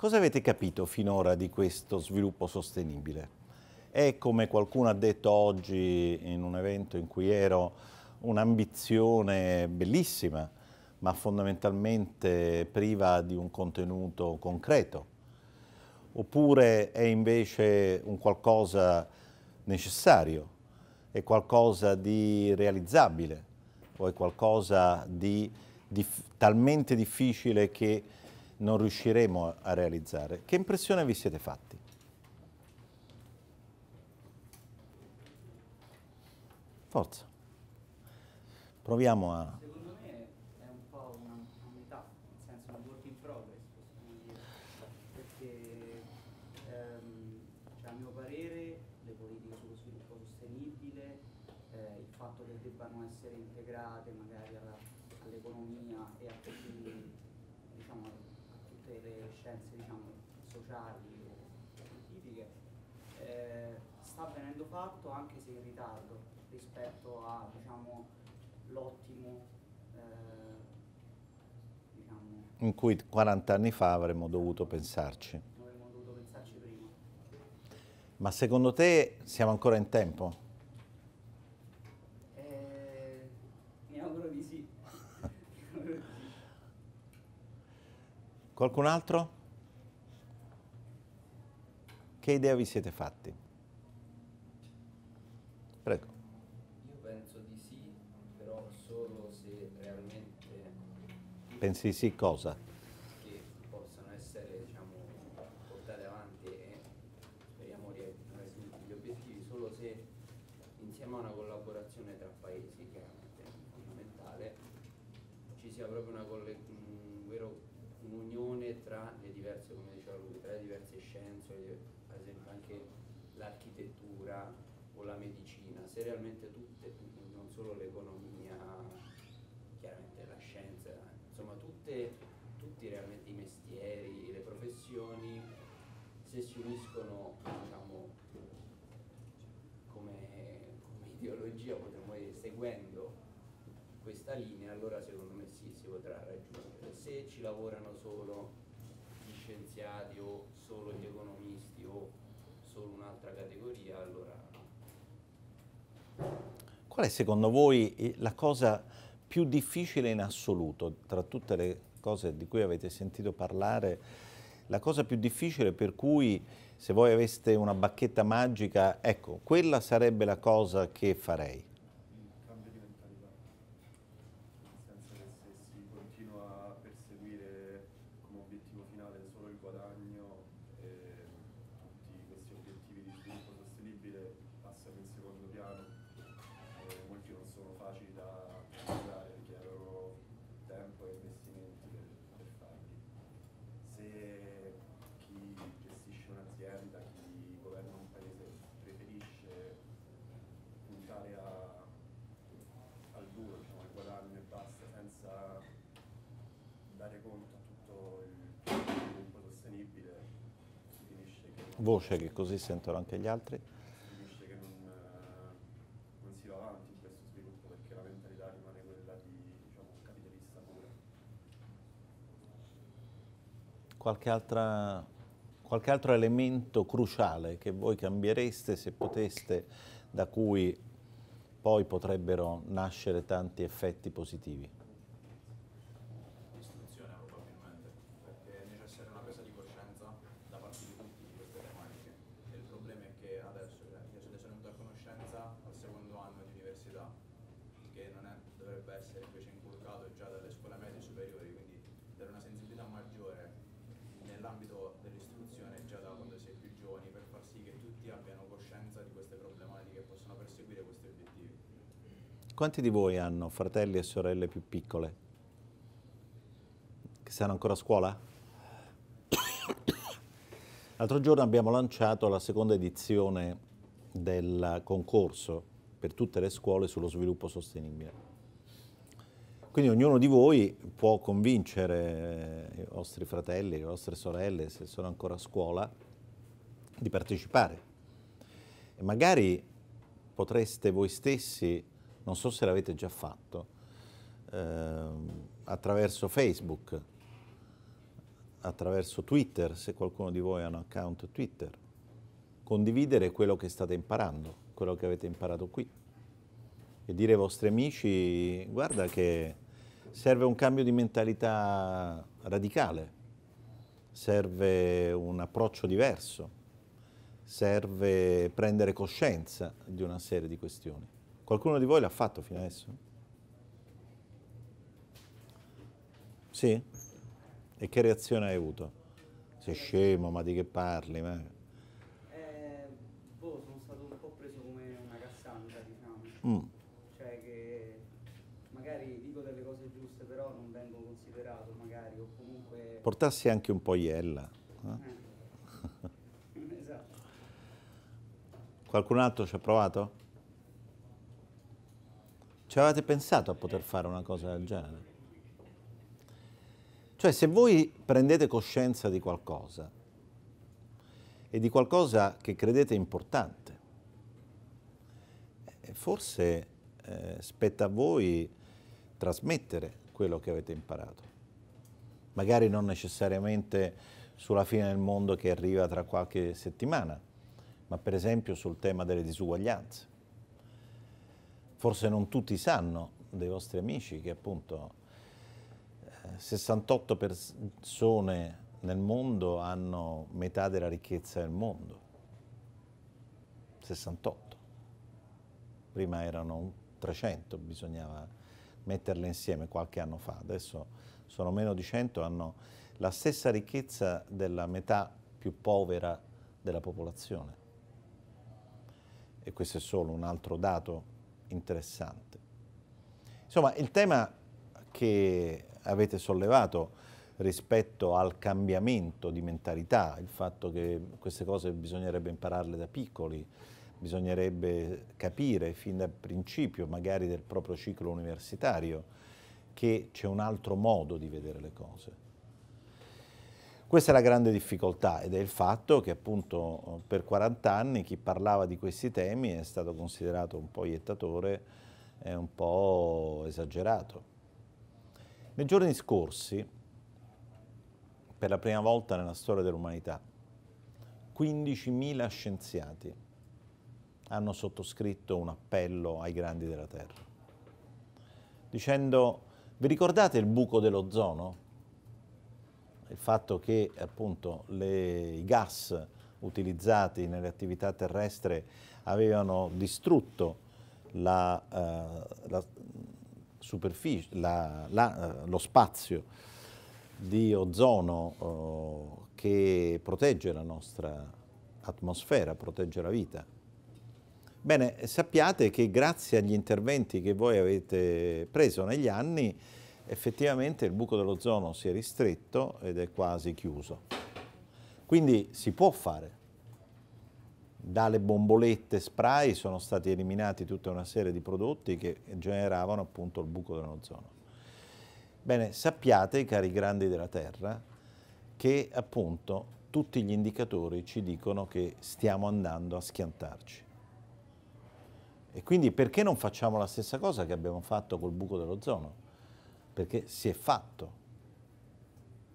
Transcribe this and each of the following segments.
Cosa avete capito finora di questo sviluppo sostenibile? È, come qualcuno ha detto oggi in un evento in cui ero, un'ambizione bellissima, ma fondamentalmente priva di un contenuto concreto? Oppure è invece un qualcosa necessario, è qualcosa di realizzabile o è qualcosa di, di talmente difficile che non riusciremo a realizzare. Che impressione vi siete fatti? Forza. Proviamo a fatto anche se in ritardo rispetto all'ottimo diciamo, eh, diciamo, in cui 40 anni fa avremmo dovuto pensarci. Avremmo dovuto pensarci prima. Ma secondo te siamo ancora in tempo? Eh, mi auguro di sì. Qualcun altro? Che idea vi siete fatti? Pensi sì cosa? Che possano essere diciamo, portate avanti e speriamo raggiungere gli obiettivi solo se insieme a una collaborazione tra paesi, che è fondamentale, ci sia proprio una un'unione tra le diverse, come diceva lui, tra le diverse scienze, ad esempio anche l'architettura o la medicina, se realmente costruiscono diciamo, come, come, ideologia, potremmo dire, seguendo questa linea, allora secondo me sì, si potrà raggiungere. Se ci lavorano solo gli scienziati o solo gli economisti o solo un'altra categoria, allora no. Qual è secondo voi la cosa più difficile in assoluto tra tutte le cose di cui avete sentito parlare? la cosa più difficile per cui se voi aveste una bacchetta magica, ecco, quella sarebbe la cosa che farei. voce che così sentono anche gli altri? Finisce che non, eh, non, si va avanti in questo sviluppo perché la mentalità rimane quella di diciamo, capitalista pure. Qualche, altra, qualche altro elemento cruciale che voi cambiereste se poteste, da cui poi potrebbero nascere tanti effetti positivi? Quanti di voi hanno fratelli e sorelle più piccole? Che stanno ancora a scuola? L'altro giorno abbiamo lanciato la seconda edizione del concorso per tutte le scuole sullo sviluppo sostenibile. Quindi ognuno di voi può convincere eh, i vostri fratelli, le vostre sorelle, se sono ancora a scuola, di partecipare. E magari potreste voi stessi non so se l'avete già fatto, eh, attraverso Facebook, attraverso Twitter, se qualcuno di voi ha un account Twitter, condividere quello che state imparando, quello che avete imparato qui e dire ai vostri amici guarda che serve un cambio di mentalità radicale, serve un approccio diverso, serve prendere coscienza di una serie di questioni. Qualcuno di voi l'ha fatto fino adesso? Sì? E che reazione hai avuto? Sei scemo, ma di che parli? Ma... Eh, boh, sono stato un po' preso come una Cassandra, diciamo. Mm. Cioè che magari dico delle cose giuste, però non vengo considerato, magari, o comunque... Portassi anche un po' iella. Eh? Eh. esatto. Qualcun altro ci ha provato? Ci avevate pensato a poter fare una cosa del genere? Cioè, se voi prendete coscienza di qualcosa e di qualcosa che credete importante, eh, forse eh, spetta a voi trasmettere quello che avete imparato. Magari non necessariamente sulla fine del mondo che arriva tra qualche settimana, ma per esempio sul tema delle disuguaglianze forse non tutti sanno dei vostri amici che appunto 68 eh, persone nel mondo hanno metà della ricchezza del mondo. 68. Prima erano 300, bisognava metterle insieme qualche anno fa, adesso sono meno di 100, hanno la stessa ricchezza della metà più povera della popolazione. E questo è solo un altro dato interessante. Insomma, il tema che avete sollevato rispetto al cambiamento di mentalità, il fatto che queste cose bisognerebbe impararle da piccoli, bisognerebbe capire fin dal principio, magari del proprio ciclo universitario, che c'è un altro modo di vedere le cose. Questa è la grande difficoltà ed è il fatto che appunto per 40 anni chi parlava di questi temi è stato considerato un po' iettatore e un po' esagerato. Nei giorni scorsi, per la prima volta nella storia dell'umanità, 15.000 scienziati hanno sottoscritto un appello ai grandi della Terra, dicendo vi ricordate il buco dell'ozono? il fatto che appunto, le, i gas utilizzati nelle attività terrestri avevano distrutto la, eh, la la, la, eh, lo spazio di ozono eh, che protegge la nostra atmosfera, protegge la vita. Bene, sappiate che grazie agli interventi che voi avete preso negli anni, effettivamente il buco dell'ozono si è ristretto ed è quasi chiuso. Quindi si può fare. Dalle bombolette spray sono stati eliminati tutta una serie di prodotti che generavano appunto il buco dell'ozono. Bene, sappiate, cari grandi della Terra, che appunto tutti gli indicatori ci dicono che stiamo andando a schiantarci. E quindi perché non facciamo la stessa cosa che abbiamo fatto col buco dell'ozono? perché si è fatto.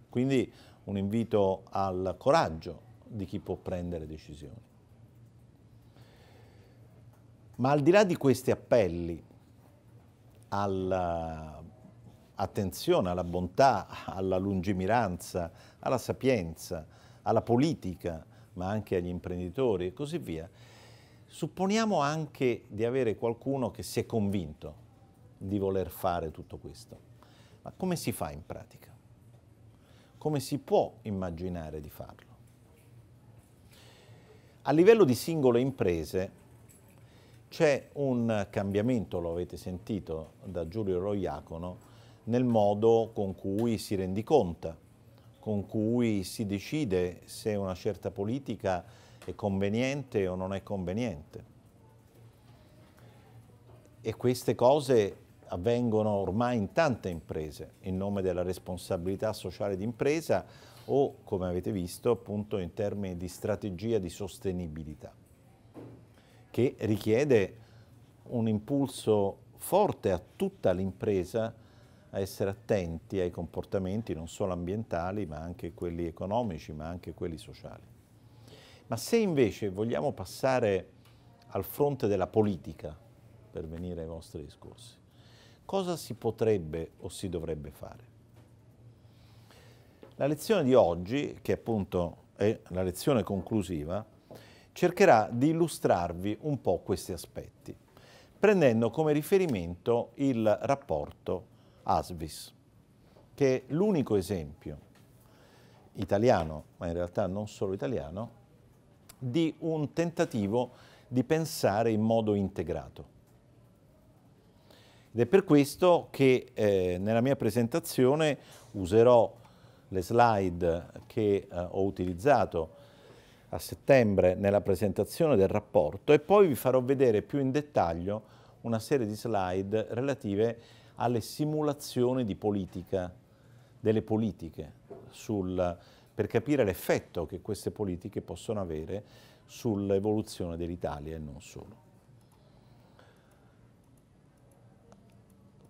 Quindi un invito al coraggio di chi può prendere decisioni. Ma al di là di questi appelli all'attenzione, eh, alla bontà, alla lungimiranza, alla sapienza, alla politica, ma anche agli imprenditori e così via, supponiamo anche di avere qualcuno che si è convinto di voler fare tutto questo. Ma come si fa in pratica? Come si può immaginare di farlo? A livello di singole imprese c'è un cambiamento, lo avete sentito da Giulio Roiacono, nel modo con cui si rendi rendiconta, con cui si decide se una certa politica è conveniente o non è conveniente. E queste cose avvengono ormai in tante imprese in nome della responsabilità sociale d'impresa o, come avete visto, appunto in termini di strategia di sostenibilità, che richiede un impulso forte a tutta l'impresa a essere attenti ai comportamenti non solo ambientali, ma anche quelli economici, ma anche quelli sociali. Ma se invece vogliamo passare al fronte della politica, per venire ai vostri discorsi, cosa si potrebbe o si dovrebbe fare? La lezione di oggi, che appunto è la lezione conclusiva, cercherà di illustrarvi un po' questi aspetti, prendendo come riferimento il rapporto ASVIS, che è l'unico esempio italiano, ma in realtà non solo italiano, di un tentativo di pensare in modo integrato ed è per questo che eh, nella mia presentazione userò le slide che eh, ho utilizzato a settembre nella presentazione del rapporto e poi vi farò vedere più in dettaglio una serie di slide relative alle simulazioni di politica, delle politiche, sul, per capire l'effetto che queste politiche possono avere sull'evoluzione dell'Italia e non solo.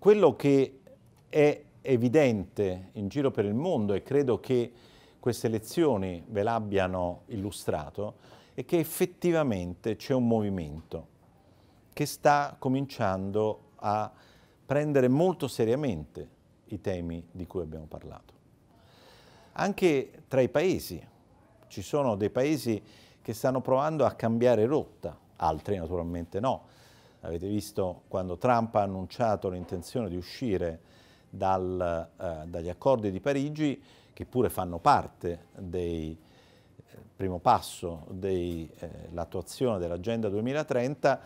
Quello che è evidente in giro per il mondo e credo che queste lezioni ve l'abbiano illustrato è che effettivamente c'è un movimento che sta cominciando a prendere molto seriamente i temi di cui abbiamo parlato. Anche tra i paesi, ci sono dei paesi che stanno provando a cambiare rotta, altri naturalmente no, Avete visto quando Trump ha annunciato l'intenzione di uscire dal, eh, dagli accordi di Parigi, che pure fanno parte del eh, primo passo dell'attuazione eh, dell'Agenda 2030,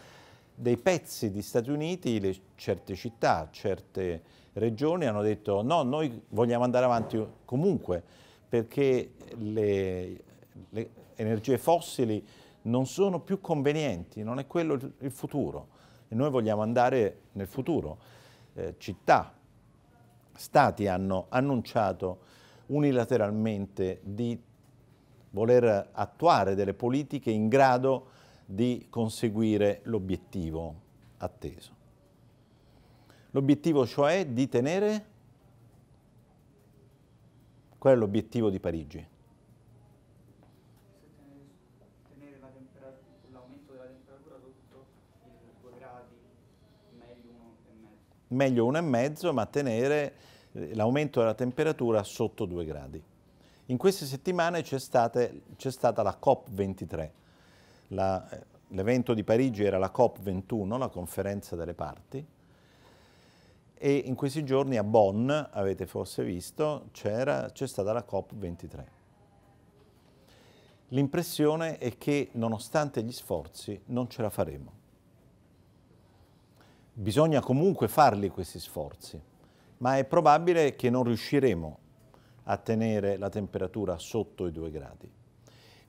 dei pezzi di Stati Uniti, le, certe città, certe regioni hanno detto no, noi vogliamo andare avanti comunque perché le, le energie fossili non sono più convenienti, non è quello il futuro e noi vogliamo andare nel futuro. Eh, città, stati hanno annunciato unilateralmente di voler attuare delle politiche in grado di conseguire l'obiettivo atteso. L'obiettivo cioè di tenere... Qual è l'obiettivo di Parigi? meglio uno e mezzo, ma tenere eh, l'aumento della temperatura sotto 2 gradi. In queste settimane c'è stata la COP23, eh, l'evento di Parigi era la COP21, la conferenza delle parti, e in questi giorni a Bonn, avete forse visto, c'è stata la COP23. L'impressione è che nonostante gli sforzi non ce la faremo. Bisogna comunque farli questi sforzi, ma è probabile che non riusciremo a tenere la temperatura sotto i 2 gradi,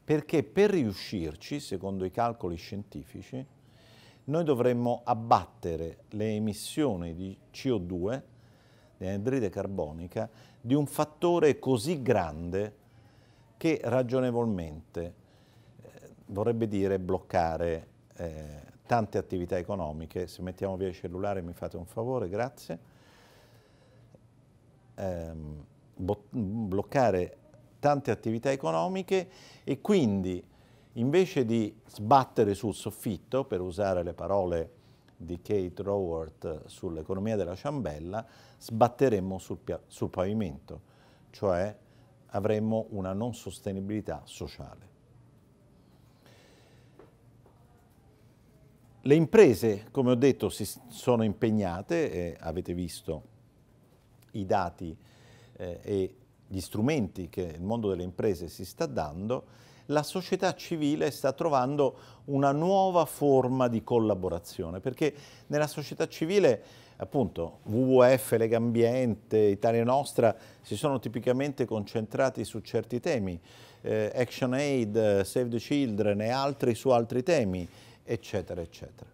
perché per riuscirci, secondo i calcoli scientifici, noi dovremmo abbattere le emissioni di CO2, di anidride carbonica, di un fattore così grande che ragionevolmente eh, vorrebbe dire bloccare eh, tante attività economiche, se mettiamo via il cellulare mi fate un favore, grazie, ehm, bloccare tante attività economiche e quindi invece di sbattere sul soffitto, per usare le parole di Kate Raworth sull'economia della ciambella, sbatteremmo sul, sul pavimento, cioè avremmo una non sostenibilità sociale. Le imprese, come ho detto, si sono impegnate, eh, avete visto i dati eh, e gli strumenti che il mondo delle imprese si sta dando, la società civile sta trovando una nuova forma di collaborazione, perché nella società civile, appunto, WWF, Lega Ambiente, Italia Nostra, si sono tipicamente concentrati su certi temi, eh, Action Aid, eh, Save the Children e altri su altri temi, eccetera, eccetera.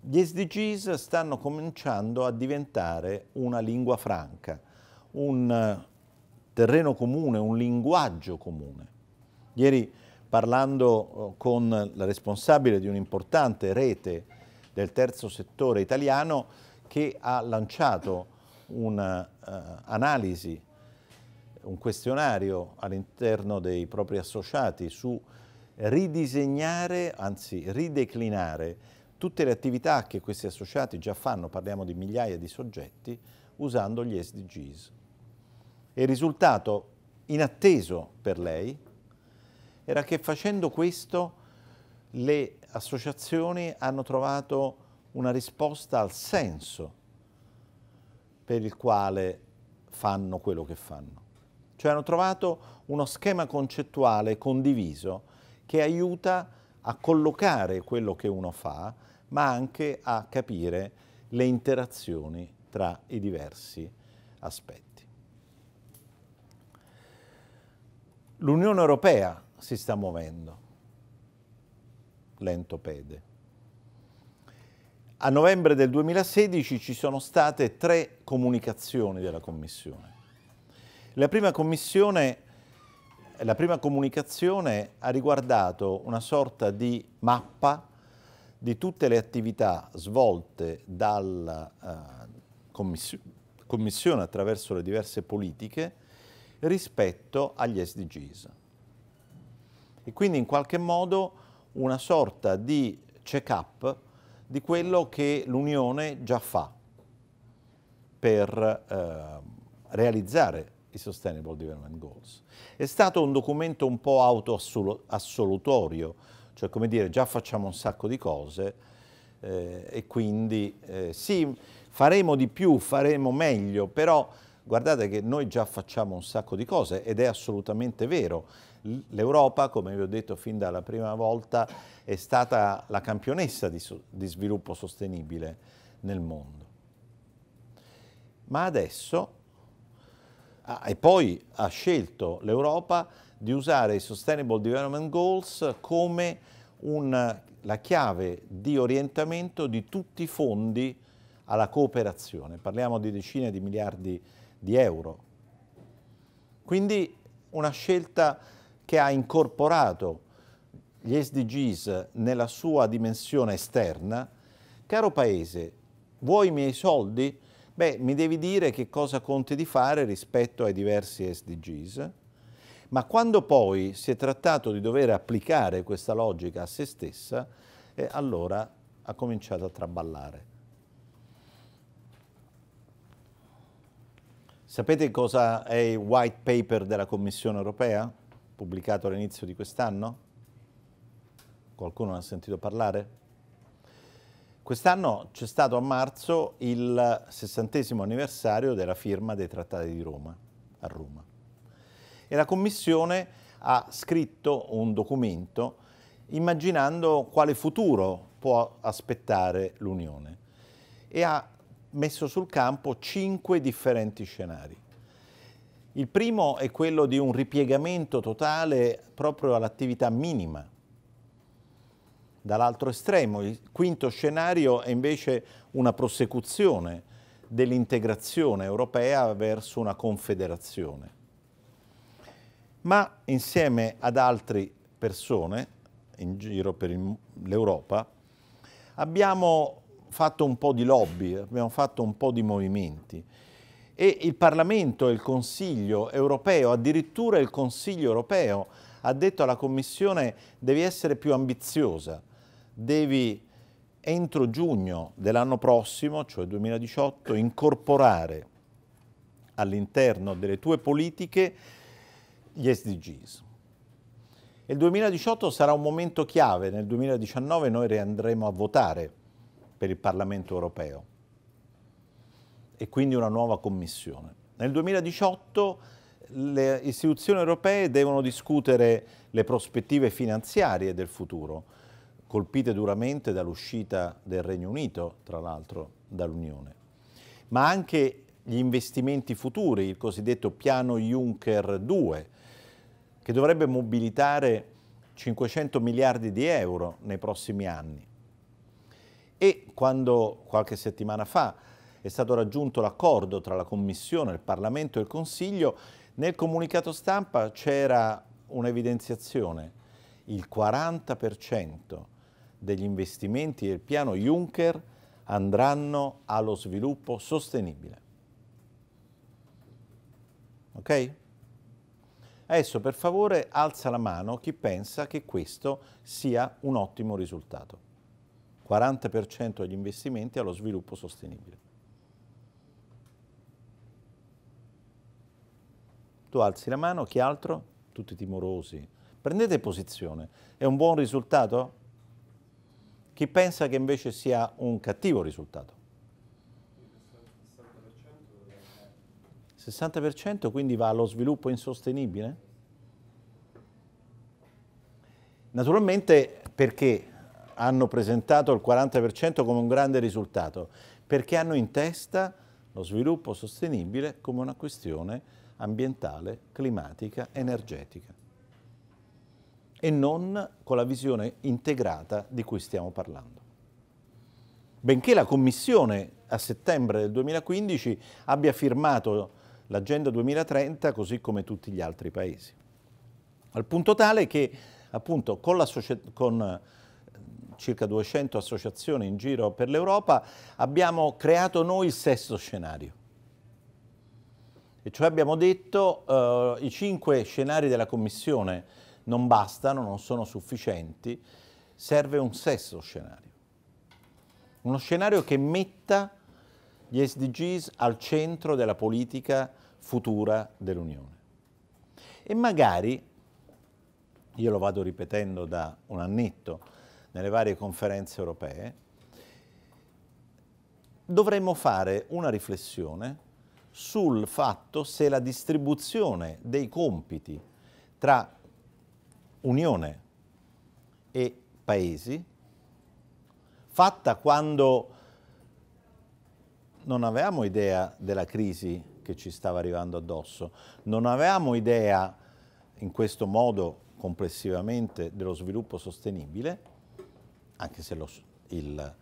Gli SDGs stanno cominciando a diventare una lingua franca, un eh, terreno comune, un linguaggio comune. Ieri parlando eh, con la responsabile di un'importante rete del terzo settore italiano che ha lanciato un'analisi, eh, uh, un questionario all'interno dei propri associati su ridisegnare, anzi rideclinare tutte le attività che questi associati già fanno, parliamo di migliaia di soggetti, usando gli SDGs. E il risultato inatteso per lei era che facendo questo le associazioni hanno trovato una risposta al senso per il quale fanno quello che fanno. Cioè hanno trovato uno schema concettuale condiviso che aiuta a collocare quello che uno fa, ma anche a capire le interazioni tra i diversi aspetti. L'Unione Europea si sta muovendo, lento pede. A novembre del 2016 ci sono state tre comunicazioni della Commissione. La prima Commissione la prima comunicazione ha riguardato una sorta di mappa di tutte le attività svolte dalla eh, commiss Commissione attraverso le diverse politiche rispetto agli SDGs. E quindi in qualche modo una sorta di check-up di quello che l'Unione già fa per eh, realizzare i Sustainable Development Goals. È stato un documento un po' autoassolutorio, cioè come dire già facciamo un sacco di cose eh, e quindi eh, sì, faremo di più, faremo meglio, però guardate che noi già facciamo un sacco di cose ed è assolutamente vero. L'Europa, come vi ho detto fin dalla prima volta, è stata la campionessa di, di sviluppo sostenibile nel mondo. Ma adesso Ah, e poi ha scelto l'Europa di usare i Sustainable Development Goals come un, la chiave di orientamento di tutti i fondi alla cooperazione. Parliamo di decine di miliardi di euro. Quindi una scelta che ha incorporato gli SDGs nella sua dimensione esterna. Caro Paese, vuoi i miei soldi? Beh, mi devi dire che cosa conti di fare rispetto ai diversi SDGs, ma quando poi si è trattato di dover applicare questa logica a se stessa, eh, allora ha cominciato a traballare. Sapete cosa è il white paper della Commissione europea, pubblicato all'inizio di quest'anno? Qualcuno ne ha sentito parlare? Quest'anno c'è stato a marzo il sessantesimo anniversario della firma dei trattati di Roma, a Roma. E la Commissione ha scritto un documento immaginando quale futuro può aspettare l'Unione e ha messo sul campo cinque differenti scenari. Il primo è quello di un ripiegamento totale proprio all'attività minima dall'altro estremo. Il quinto scenario è invece una prosecuzione dell'integrazione europea verso una confederazione. Ma insieme ad altre persone in giro per l'Europa abbiamo fatto un po' di lobby, abbiamo fatto un po' di movimenti e il Parlamento e il Consiglio europeo, addirittura il Consiglio europeo, ha detto alla Commissione devi essere più ambiziosa, devi entro giugno dell'anno prossimo, cioè 2018, incorporare all'interno delle tue politiche gli SDGs. Il 2018 sarà un momento chiave, nel 2019 noi riandremo a votare per il Parlamento europeo e quindi una nuova commissione. Nel 2018 le istituzioni europee devono discutere le prospettive finanziarie del futuro, colpite duramente dall'uscita del Regno Unito, tra l'altro, dall'Unione, ma anche gli investimenti futuri, il cosiddetto piano Juncker 2, che dovrebbe mobilitare 500 miliardi di euro nei prossimi anni. E quando qualche settimana fa è stato raggiunto l'accordo tra la Commissione, il Parlamento e il Consiglio, nel comunicato stampa c'era un'evidenziazione, il 40% degli investimenti del piano Juncker andranno allo sviluppo sostenibile. Ok? Adesso per favore alza la mano chi pensa che questo sia un ottimo risultato. 40% degli investimenti allo sviluppo sostenibile. Tu alzi la mano, chi altro? Tutti timorosi. Prendete posizione. È un buon risultato? Chi pensa che invece sia un cattivo risultato? 60% quindi va allo sviluppo insostenibile? Naturalmente perché hanno presentato il 40% come un grande risultato? Perché hanno in testa lo sviluppo sostenibile come una questione ambientale, climatica, energetica e non con la visione integrata di cui stiamo parlando. Benché la Commissione a settembre del 2015 abbia firmato l'Agenda 2030 così come tutti gli altri paesi. Al punto tale che appunto con, con eh, circa 200 associazioni in giro per l'Europa abbiamo creato noi il sesto scenario. E cioè abbiamo detto eh, i cinque scenari della Commissione non bastano, non sono sufficienti, serve un sesto scenario. Uno scenario che metta gli SDGs al centro della politica futura dell'Unione. E magari, io lo vado ripetendo da un annetto nelle varie conferenze europee, dovremmo fare una riflessione sul fatto se la distribuzione dei compiti tra Unione e Paesi, fatta quando non avevamo idea della crisi che ci stava arrivando addosso, non avevamo idea in questo modo complessivamente dello sviluppo sostenibile, anche se lo, il,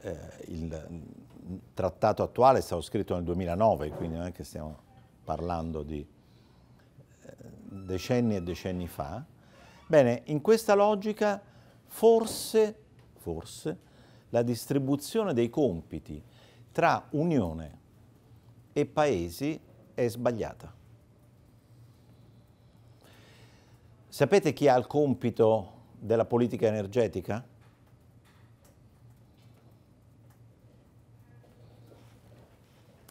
eh, il, trattato attuale è stato scritto nel 2009, quindi non è che stiamo parlando di eh, decenni e decenni fa, Bene, in questa logica forse, forse la distribuzione dei compiti tra Unione e Paesi è sbagliata. Sapete chi ha il compito della politica energetica?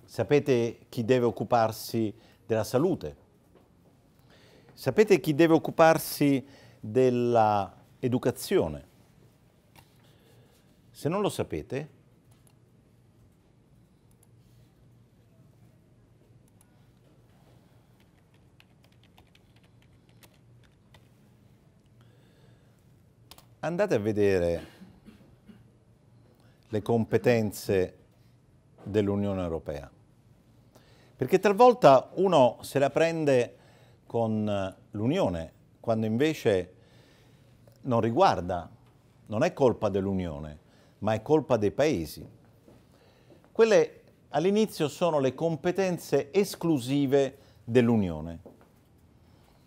Sapete chi deve occuparsi della salute? Sapete chi deve occuparsi dell'educazione. Se non lo sapete, andate a vedere le competenze dell'Unione Europea. Perché talvolta uno se la prende con l'Unione quando invece non riguarda, non è colpa dell'Unione, ma è colpa dei paesi. Quelle all'inizio sono le competenze esclusive dell'Unione,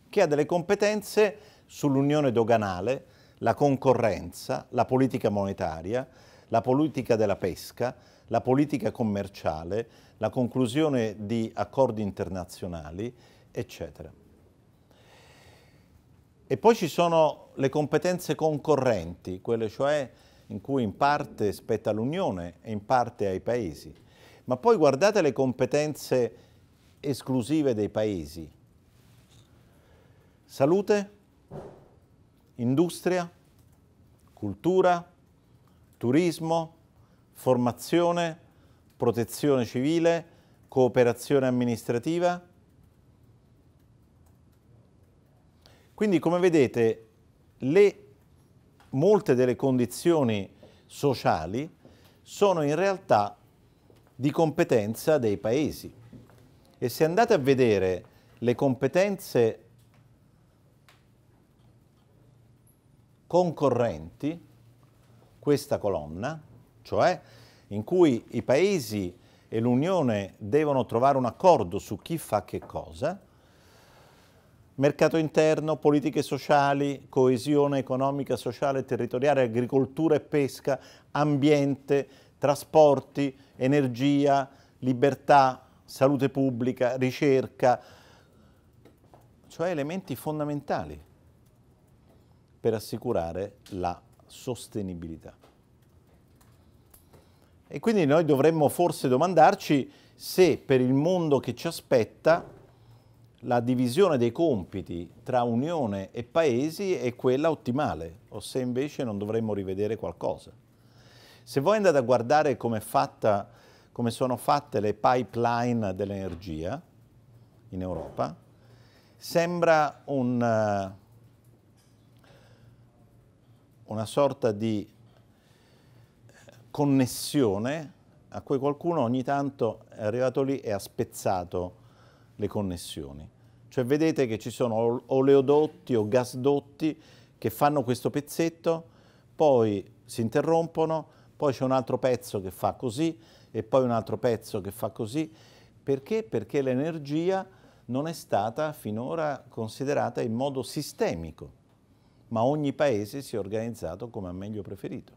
che ha delle competenze sull'unione doganale, la concorrenza, la politica monetaria, la politica della pesca, la politica commerciale, la conclusione di accordi internazionali, eccetera. E poi ci sono le competenze concorrenti, quelle cioè in cui in parte spetta all'Unione e in parte ai Paesi. Ma poi guardate le competenze esclusive dei Paesi. Salute, industria, cultura, turismo, formazione, protezione civile, cooperazione amministrativa, Quindi come vedete le, molte delle condizioni sociali sono in realtà di competenza dei paesi. E se andate a vedere le competenze concorrenti, questa colonna, cioè in cui i paesi e l'Unione devono trovare un accordo su chi fa che cosa, Mercato interno, politiche sociali, coesione economica, sociale e territoriale, agricoltura e pesca, ambiente, trasporti, energia, libertà, salute pubblica, ricerca, cioè elementi fondamentali per assicurare la sostenibilità. E quindi noi dovremmo forse domandarci se per il mondo che ci aspetta la divisione dei compiti tra Unione e Paesi è quella ottimale, o se invece non dovremmo rivedere qualcosa. Se voi andate a guardare come, fatta, come sono fatte le pipeline dell'energia in Europa, sembra un, eh, una sorta di eh, connessione a cui qualcuno ogni tanto è arrivato lì e ha spezzato le connessioni. Cioè vedete che ci sono oleodotti o gasdotti che fanno questo pezzetto, poi si interrompono, poi c'è un altro pezzo che fa così e poi un altro pezzo che fa così. Perché? Perché l'energia non è stata finora considerata in modo sistemico, ma ogni paese si è organizzato come ha meglio preferito.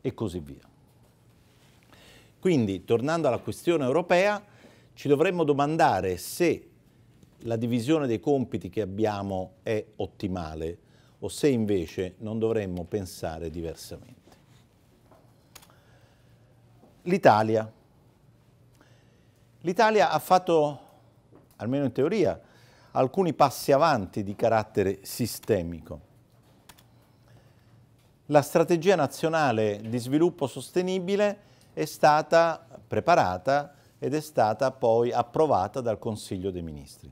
E così via. Quindi, tornando alla questione europea, ci dovremmo domandare se la divisione dei compiti che abbiamo è ottimale o se invece non dovremmo pensare diversamente. L'Italia. L'Italia ha fatto, almeno in teoria, alcuni passi avanti di carattere sistemico. La strategia nazionale di sviluppo sostenibile è stata preparata ed è stata poi approvata dal Consiglio dei Ministri.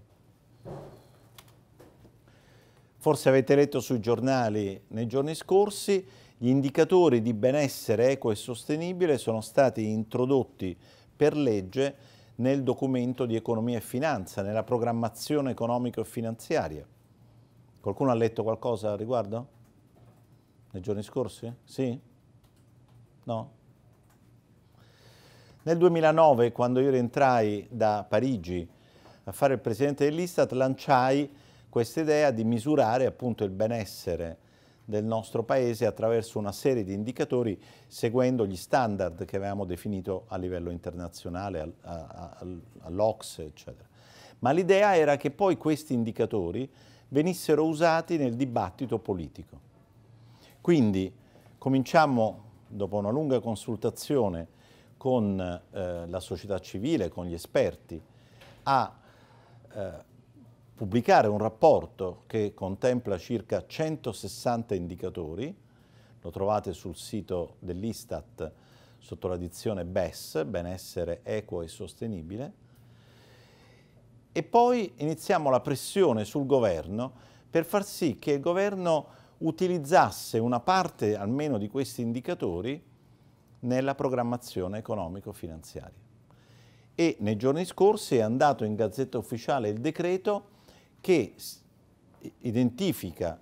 Forse avete letto sui giornali nei giorni scorsi, gli indicatori di benessere equo e sostenibile sono stati introdotti per legge nel documento di economia e finanza, nella programmazione economico e finanziaria. Qualcuno ha letto qualcosa al riguardo? Nei giorni scorsi? Sì? No? Nel 2009, quando io rientrai da Parigi a fare il presidente dell'Istat, lanciai questa idea di misurare appunto il benessere del nostro paese attraverso una serie di indicatori seguendo gli standard che avevamo definito a livello internazionale, all'Ox, eccetera. Ma l'idea era che poi questi indicatori venissero usati nel dibattito politico. Quindi cominciamo, dopo una lunga consultazione con eh, la società civile, con gli esperti, a eh, pubblicare un rapporto che contempla circa 160 indicatori, lo trovate sul sito dell'Istat sotto la dizione BES, benessere equo e sostenibile, e poi iniziamo la pressione sul governo per far sì che il governo utilizzasse una parte almeno di questi indicatori nella programmazione economico-finanziaria e nei giorni scorsi è andato in gazzetta ufficiale il decreto che identifica,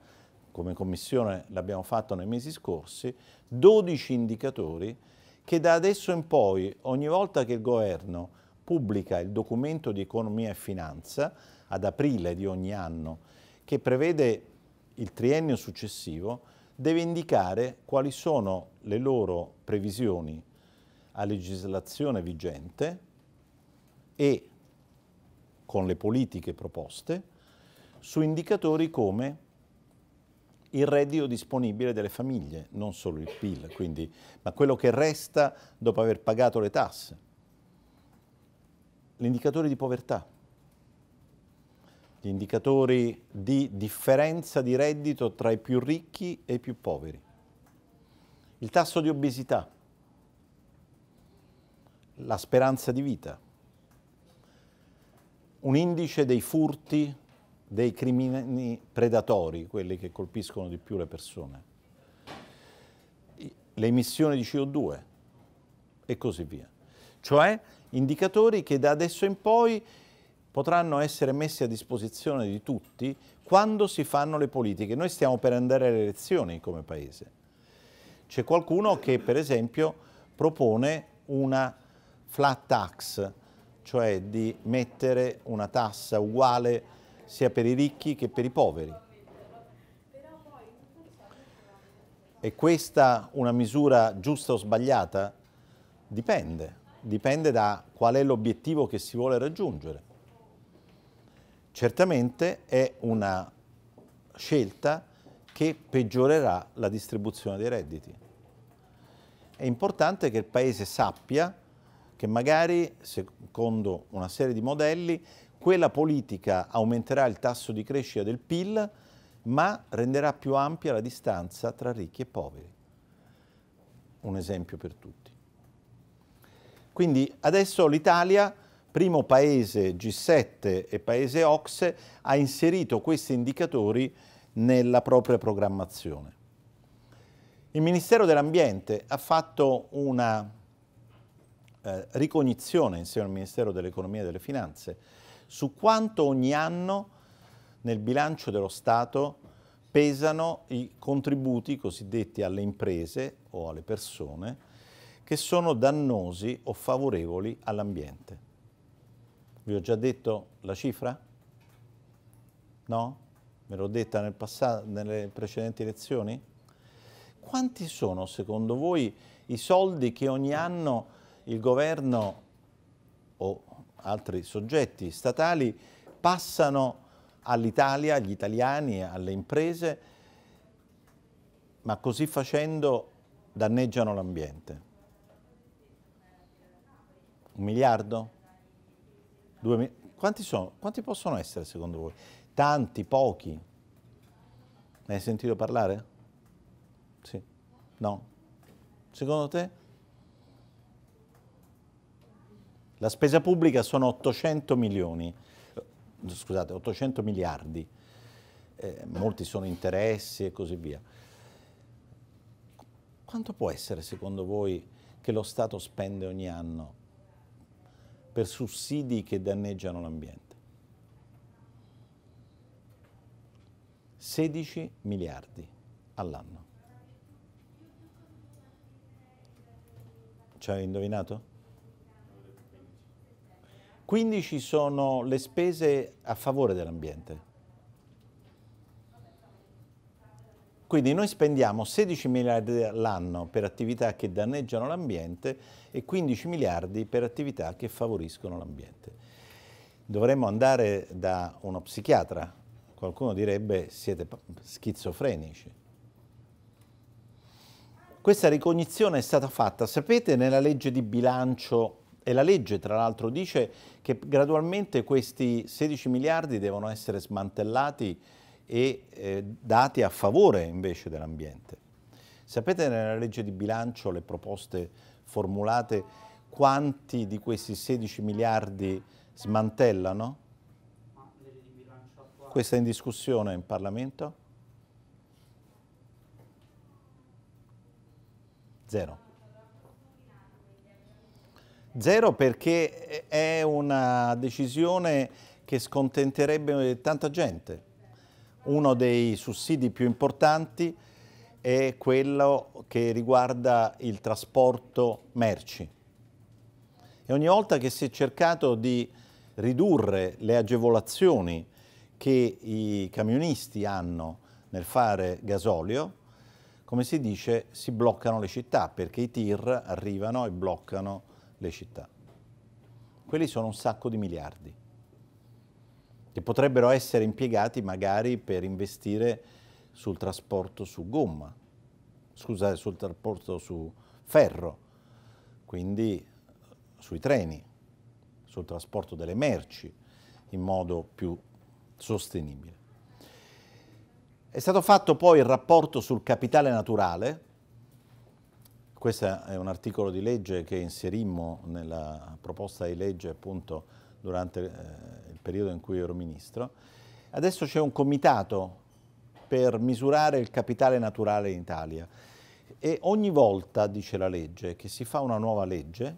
come commissione l'abbiamo fatto nei mesi scorsi, 12 indicatori che da adesso in poi, ogni volta che il governo pubblica il documento di economia e finanza, ad aprile di ogni anno, che prevede il triennio successivo, deve indicare quali sono le loro previsioni a legislazione vigente e con le politiche proposte su indicatori come il reddito disponibile delle famiglie, non solo il PIL, quindi, ma quello che resta dopo aver pagato le tasse, gli indicatori di povertà, gli indicatori di differenza di reddito tra i più ricchi e i più poveri, il tasso di obesità, la speranza di vita, un indice dei furti dei crimini predatori, quelli che colpiscono di più le persone, le emissioni di CO2 e così via. Cioè indicatori che da adesso in poi potranno essere messi a disposizione di tutti quando si fanno le politiche. Noi stiamo per andare alle elezioni come Paese. C'è qualcuno che per esempio propone una flat tax, cioè di mettere una tassa uguale sia per i ricchi che per i poveri. È questa una misura giusta o sbagliata? Dipende, dipende da qual è l'obiettivo che si vuole raggiungere. Certamente è una scelta che peggiorerà la distribuzione dei redditi. È importante che il Paese sappia che magari, secondo una serie di modelli, quella politica aumenterà il tasso di crescita del PIL, ma renderà più ampia la distanza tra ricchi e poveri. Un esempio per tutti. Quindi adesso l'Italia, primo paese G7 e paese OXE, ha inserito questi indicatori nella propria programmazione. Il Ministero dell'Ambiente ha fatto una eh, ricognizione insieme al Ministero dell'Economia e delle Finanze su quanto ogni anno nel bilancio dello Stato pesano i contributi cosiddetti alle imprese o alle persone che sono dannosi o favorevoli all'ambiente. Vi ho già detto la cifra? No? Me l'ho detta nel nelle precedenti lezioni? Quanti sono secondo voi i soldi che ogni anno il governo o altri soggetti statali passano all'Italia, agli italiani, alle imprese, ma così facendo danneggiano l'ambiente. Un miliardo? Due mi quanti, sono? quanti possono essere secondo voi? Tanti, pochi? Ne hai sentito parlare? Sì. No? Secondo te? La spesa pubblica sono 800 milioni, eh, scusate, 800 miliardi. Eh, molti sono interessi e così via. Quanto può essere, secondo voi, che lo Stato spende ogni anno per sussidi che danneggiano l'ambiente? 16 miliardi all'anno. Ci hai indovinato? 15 sono le spese a favore dell'ambiente. Quindi noi spendiamo 16 miliardi all'anno per attività che danneggiano l'ambiente e 15 miliardi per attività che favoriscono l'ambiente. Dovremmo andare da uno psichiatra, qualcuno direbbe siete schizofrenici. Questa ricognizione è stata fatta, sapete, nella legge di bilancio e la legge tra l'altro dice che gradualmente questi 16 miliardi devono essere smantellati e eh, dati a favore invece dell'ambiente. Sapete nella legge di bilancio le proposte formulate quanti di questi 16 miliardi smantellano? Questa è in discussione in Parlamento? Zero. Zero perché è una decisione che scontenterebbe tanta gente. Uno dei sussidi più importanti è quello che riguarda il trasporto merci. E ogni volta che si è cercato di ridurre le agevolazioni che i camionisti hanno nel fare gasolio, come si dice, si bloccano le città perché i tir arrivano e bloccano le città. Quelli sono un sacco di miliardi che potrebbero essere impiegati magari per investire sul trasporto su gomma, scusate, sul trasporto su ferro, quindi sui treni, sul trasporto delle merci in modo più sostenibile. È stato fatto poi il rapporto sul capitale naturale, questo è un articolo di legge che inserimmo nella proposta di legge appunto durante eh, il periodo in cui ero ministro. Adesso c'è un comitato per misurare il capitale naturale in Italia e ogni volta, dice la legge, che si fa una nuova legge,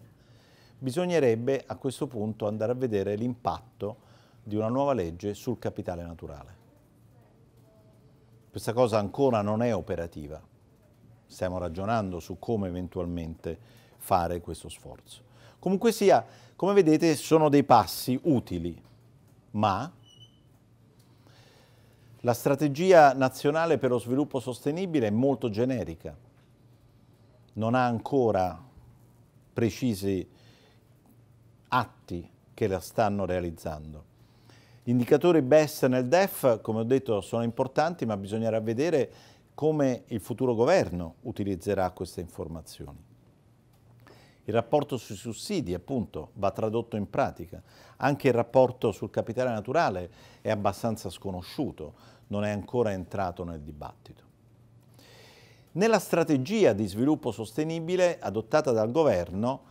bisognerebbe a questo punto andare a vedere l'impatto di una nuova legge sul capitale naturale. Questa cosa ancora non è operativa stiamo ragionando su come eventualmente fare questo sforzo. Comunque sia, come vedete sono dei passi utili, ma la strategia nazionale per lo sviluppo sostenibile è molto generica, non ha ancora precisi atti che la stanno realizzando. Gli indicatori BES nel DEF, come ho detto, sono importanti, ma bisognerà vedere come il futuro governo utilizzerà queste informazioni. Il rapporto sui sussidi, appunto, va tradotto in pratica. Anche il rapporto sul capitale naturale è abbastanza sconosciuto, non è ancora entrato nel dibattito. Nella strategia di sviluppo sostenibile adottata dal governo,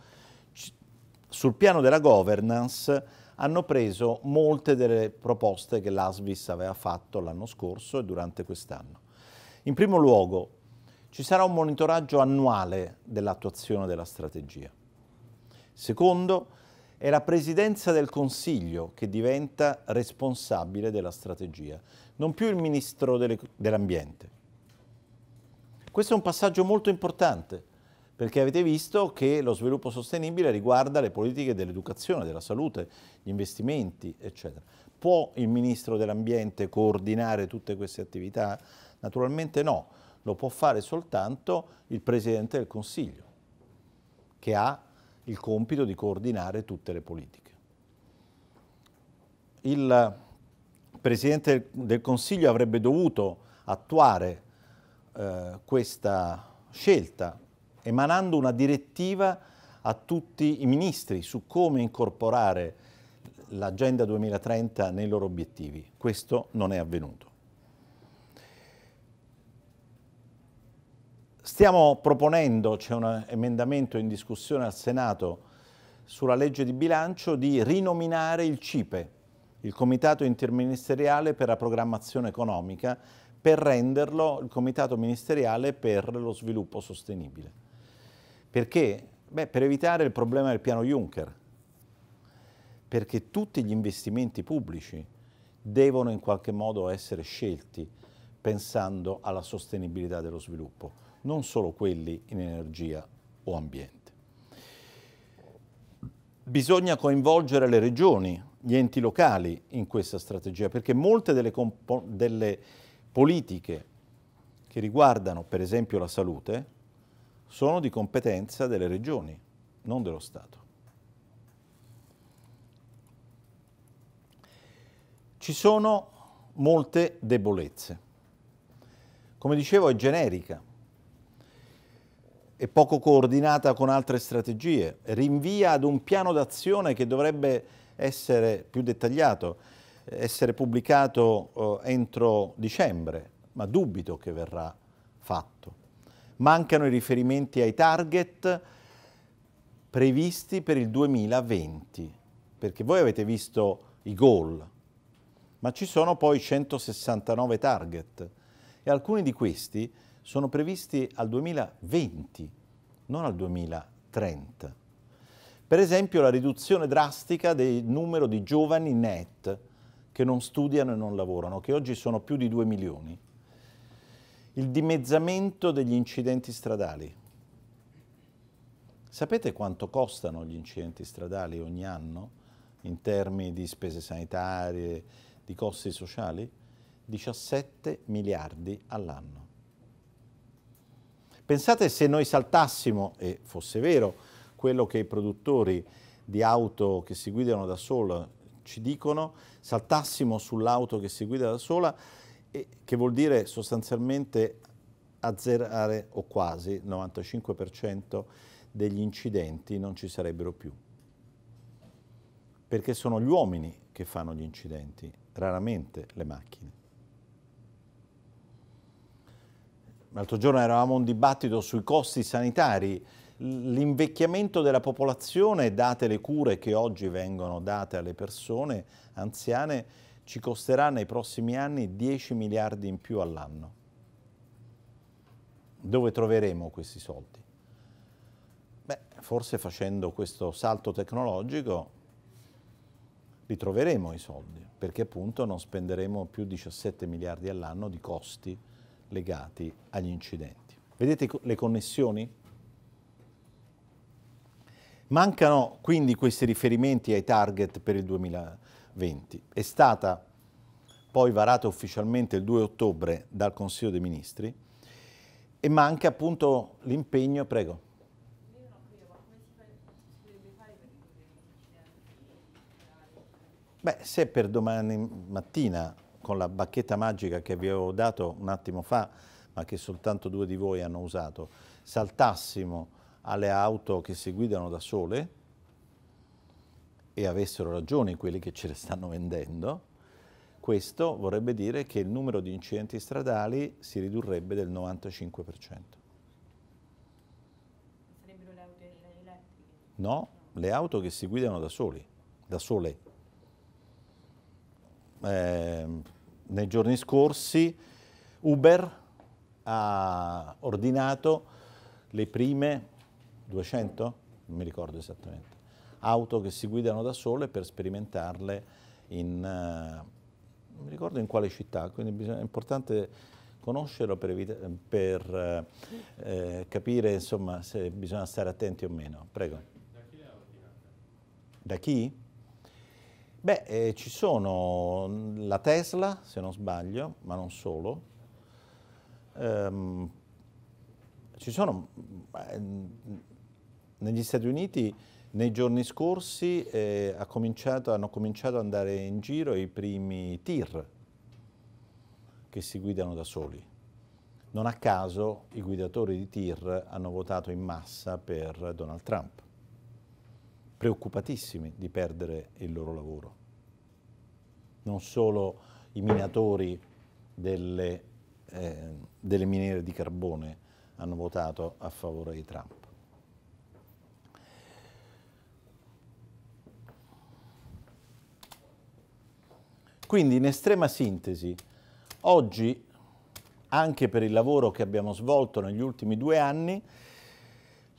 sul piano della governance, hanno preso molte delle proposte che l'ASVIS aveva fatto l'anno scorso e durante quest'anno. In primo luogo, ci sarà un monitoraggio annuale dell'attuazione della strategia. Secondo, è la Presidenza del Consiglio che diventa responsabile della strategia, non più il Ministro dell'Ambiente. Questo è un passaggio molto importante, perché avete visto che lo sviluppo sostenibile riguarda le politiche dell'educazione, della salute, gli investimenti, eccetera. Può il Ministro dell'Ambiente coordinare tutte queste attività? Naturalmente no, lo può fare soltanto il Presidente del Consiglio, che ha il compito di coordinare tutte le politiche. Il Presidente del Consiglio avrebbe dovuto attuare eh, questa scelta emanando una direttiva a tutti i ministri su come incorporare l'Agenda 2030 nei loro obiettivi. Questo non è avvenuto. Stiamo proponendo, c'è un emendamento in discussione al Senato sulla legge di bilancio, di rinominare il CIPE, il Comitato Interministeriale per la Programmazione Economica, per renderlo il Comitato Ministeriale per lo Sviluppo Sostenibile. Perché? Beh, per evitare il problema del piano Juncker, perché tutti gli investimenti pubblici devono in qualche modo essere scelti pensando alla sostenibilità dello sviluppo non solo quelli in energia o ambiente. Bisogna coinvolgere le regioni, gli enti locali in questa strategia, perché molte delle, delle politiche che riguardano per esempio la salute sono di competenza delle regioni, non dello Stato. Ci sono molte debolezze. Come dicevo è generica, e poco coordinata con altre strategie, rinvia ad un piano d'azione che dovrebbe essere più dettagliato, essere pubblicato eh, entro dicembre, ma dubito che verrà fatto. Mancano i riferimenti ai target previsti per il 2020, perché voi avete visto i goal, ma ci sono poi 169 target e alcuni di questi sono previsti al 2020, non al 2030. Per esempio la riduzione drastica del numero di giovani net che non studiano e non lavorano, che oggi sono più di 2 milioni. Il dimezzamento degli incidenti stradali. Sapete quanto costano gli incidenti stradali ogni anno in termini di spese sanitarie, di costi sociali? 17 miliardi all'anno. Pensate se noi saltassimo, e fosse vero, quello che i produttori di auto che si guidano da sola ci dicono, saltassimo sull'auto che si guida da sola, che vuol dire sostanzialmente azzerare o quasi il 95% degli incidenti non ci sarebbero più. Perché sono gli uomini che fanno gli incidenti, raramente le macchine. L'altro giorno eravamo a un dibattito sui costi sanitari, l'invecchiamento della popolazione, date le cure che oggi vengono date alle persone anziane, ci costerà nei prossimi anni 10 miliardi in più all'anno. Dove troveremo questi soldi? Beh, forse facendo questo salto tecnologico li troveremo i soldi, perché appunto non spenderemo più 17 miliardi all'anno di costi legati agli incidenti. Vedete le connessioni? Mancano quindi questi riferimenti ai target per il 2020. È stata poi varata ufficialmente il 2 ottobre dal Consiglio dei Ministri e manca appunto l'impegno, prego. Beh, se per domani mattina con la bacchetta magica che vi avevo dato un attimo fa, ma che soltanto due di voi hanno usato, saltassimo alle auto che si guidano da sole e avessero ragione quelli che ce le stanno vendendo, questo vorrebbe dire che il numero di incidenti stradali si ridurrebbe del 95%. Sarebbero le auto elettriche? No, le auto che si guidano da, soli, da sole. Eh, nei giorni scorsi Uber ha ordinato le prime 200, non mi ricordo esattamente, auto che si guidano da sole per sperimentarle in, eh, non mi ricordo in quale città, quindi è importante conoscerlo per, per eh, eh, capire insomma, se bisogna stare attenti o meno. Prego. Da chi? Beh, eh, ci sono mm, la Tesla, se non sbaglio, ma non solo. Ehm, ci sono eh, negli Stati Uniti nei giorni scorsi eh, ha cominciato, hanno cominciato ad andare in giro i primi tir che si guidano da soli. Non a caso i guidatori di tir hanno votato in massa per Donald Trump preoccupatissimi di perdere il loro lavoro. Non solo i minatori delle, eh, delle miniere di carbone hanno votato a favore di Trump. Quindi in estrema sintesi, oggi anche per il lavoro che abbiamo svolto negli ultimi due anni,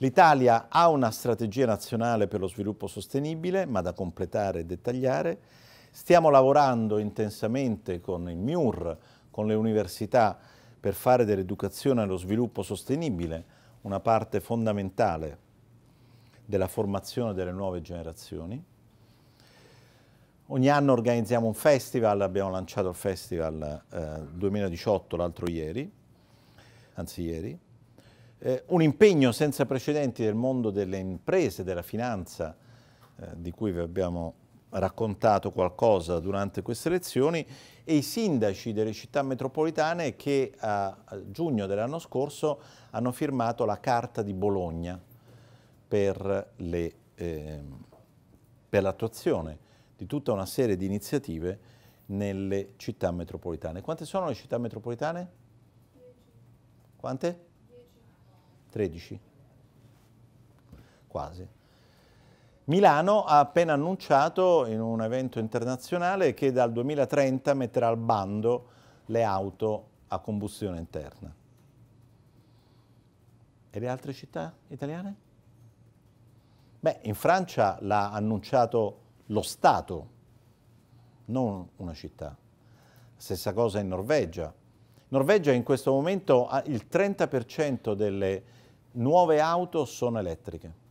L'Italia ha una strategia nazionale per lo sviluppo sostenibile, ma da completare e dettagliare. Stiamo lavorando intensamente con il MIUR, con le università, per fare dell'educazione allo sviluppo sostenibile una parte fondamentale della formazione delle nuove generazioni. Ogni anno organizziamo un festival, abbiamo lanciato il festival eh, 2018 l'altro ieri, anzi ieri, eh, un impegno senza precedenti del mondo delle imprese, della finanza, eh, di cui vi abbiamo raccontato qualcosa durante queste lezioni, e i sindaci delle città metropolitane che a giugno dell'anno scorso hanno firmato la Carta di Bologna per ehm, l'attuazione eh, di tutta una serie di iniziative nelle città metropolitane. Quante sono le città metropolitane? Quante? 13, quasi. Milano ha appena annunciato in un evento internazionale che dal 2030 metterà al bando le auto a combustione interna. E le altre città italiane? Beh, in Francia l'ha annunciato lo Stato, non una città. Stessa cosa in Norvegia. Norvegia in questo momento ha il 30% delle nuove auto sono elettriche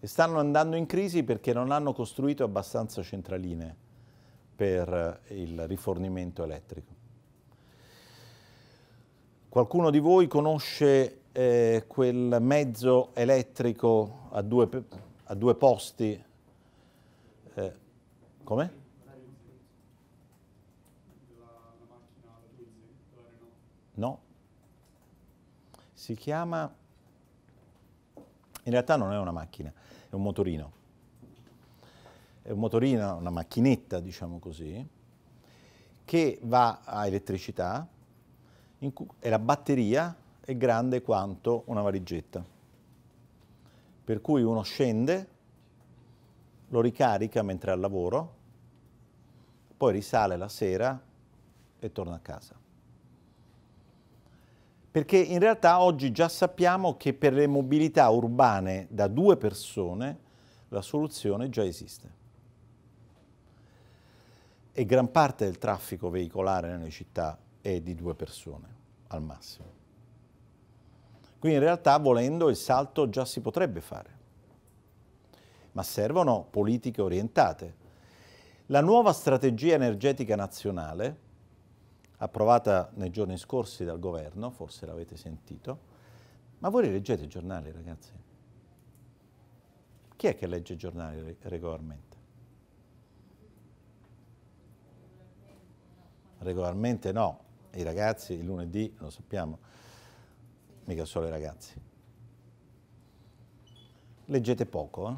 e stanno andando in crisi perché non hanno costruito abbastanza centraline per eh, il rifornimento elettrico. Qualcuno di voi conosce eh, quel mezzo elettrico a due, a due posti? Eh, come? No si chiama, in realtà non è una macchina, è un motorino, è un motorino, una macchinetta diciamo così, che va a elettricità e la batteria è grande quanto una valigetta. Per cui uno scende, lo ricarica mentre è al lavoro, poi risale la sera e torna a casa. Perché in realtà oggi già sappiamo che per le mobilità urbane da due persone la soluzione già esiste. E gran parte del traffico veicolare nelle città è di due persone al massimo. Quindi in realtà volendo il salto già si potrebbe fare. Ma servono politiche orientate. La nuova strategia energetica nazionale approvata nei giorni scorsi dal governo, forse l'avete sentito, ma voi leggete i giornali ragazzi? Chi è che legge i giornali regolarmente? Regolarmente no, i ragazzi il lunedì lo sappiamo, mica solo i ragazzi. Leggete poco, eh?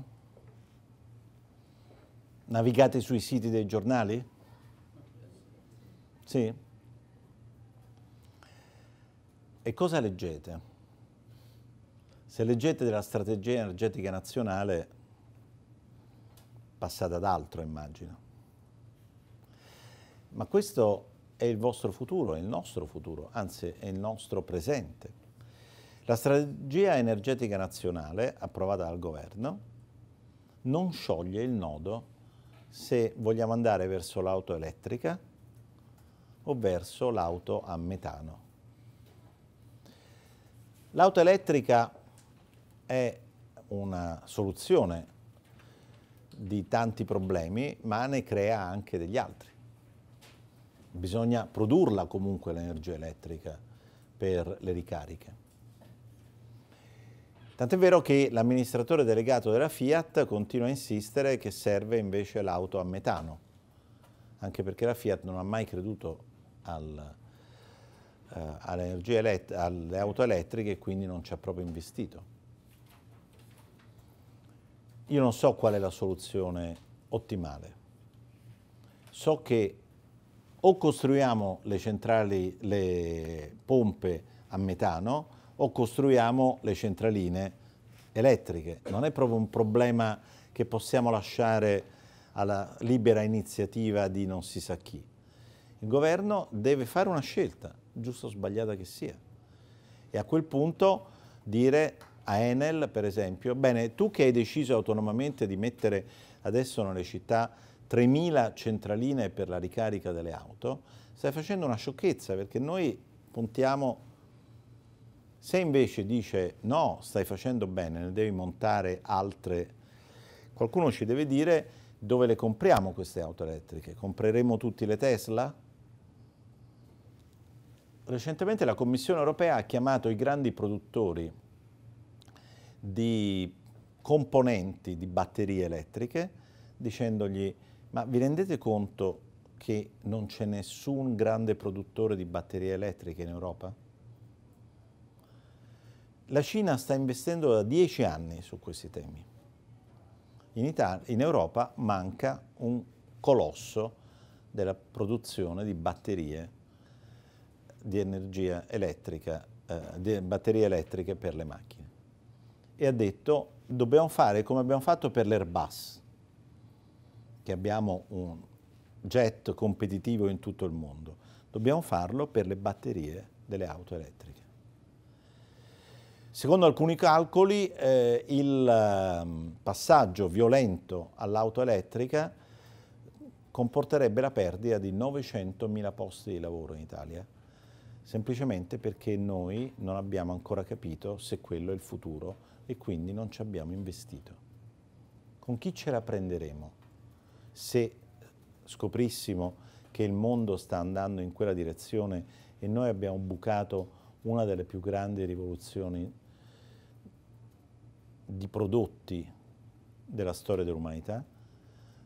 Navigate sui siti dei giornali? Sì? E cosa leggete? Se leggete della strategia energetica nazionale, passate ad altro, immagino. Ma questo è il vostro futuro, è il nostro futuro, anzi è il nostro presente. La strategia energetica nazionale, approvata dal governo, non scioglie il nodo se vogliamo andare verso l'auto elettrica o verso l'auto a metano. L'auto elettrica è una soluzione di tanti problemi, ma ne crea anche degli altri. Bisogna produrla comunque l'energia elettrica per le ricariche. Tant'è vero che l'amministratore delegato della Fiat continua a insistere che serve invece l'auto a metano, anche perché la Fiat non ha mai creduto al eh, elett- alle auto elettriche e quindi non ci ha proprio investito. Io non so qual è la soluzione ottimale. So che o costruiamo le centrali, le pompe a metano o costruiamo le centraline elettriche. Non è proprio un problema che possiamo lasciare alla libera iniziativa di non si sa chi. Il governo deve fare una scelta giusta o sbagliata che sia. E a quel punto dire a Enel, per esempio, bene, tu che hai deciso autonomamente di mettere adesso nelle città 3.000 centraline per la ricarica delle auto, stai facendo una sciocchezza perché noi puntiamo... Se invece dice no, stai facendo bene, ne devi montare altre, qualcuno ci deve dire dove le compriamo queste auto elettriche. Compreremo tutti le Tesla? Recentemente la Commissione europea ha chiamato i grandi produttori di componenti di batterie elettriche dicendogli ma vi rendete conto che non c'è nessun grande produttore di batterie elettriche in Europa? La Cina sta investendo da dieci anni su questi temi. In, Italia, in Europa manca un colosso della produzione di batterie elettriche di energia elettrica, eh, di batterie elettriche per le macchine. E ha detto dobbiamo fare come abbiamo fatto per l'Airbus, che abbiamo un jet competitivo in tutto il mondo. Dobbiamo farlo per le batterie delle auto elettriche. Secondo alcuni calcoli eh, il ehm, passaggio violento all'auto elettrica comporterebbe la perdita di 900.000 posti di lavoro in Italia semplicemente perché noi non abbiamo ancora capito se quello è il futuro e quindi non ci abbiamo investito. Con chi ce la prenderemo? Se scoprissimo che il mondo sta andando in quella direzione e noi abbiamo bucato una delle più grandi rivoluzioni di prodotti della storia dell'umanità,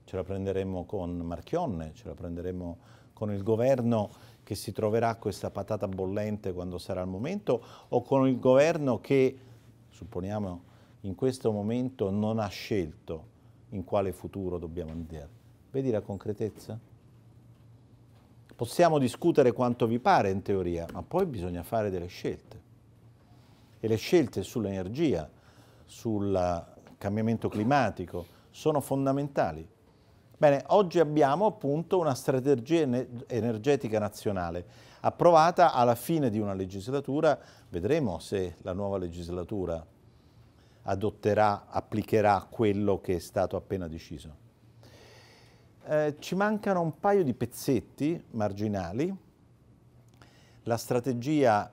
ce la prenderemo con Marchionne, ce la prenderemo con il governo che si troverà questa patata bollente quando sarà il momento o con il governo che, supponiamo, in questo momento non ha scelto in quale futuro dobbiamo andare. Vedi la concretezza? Possiamo discutere quanto vi pare in teoria, ma poi bisogna fare delle scelte. E le scelte sull'energia, sul cambiamento climatico, sono fondamentali. Bene, oggi abbiamo appunto una strategia energetica nazionale approvata alla fine di una legislatura, vedremo se la nuova legislatura adotterà, applicherà quello che è stato appena deciso. Eh, ci mancano un paio di pezzetti marginali, la strategia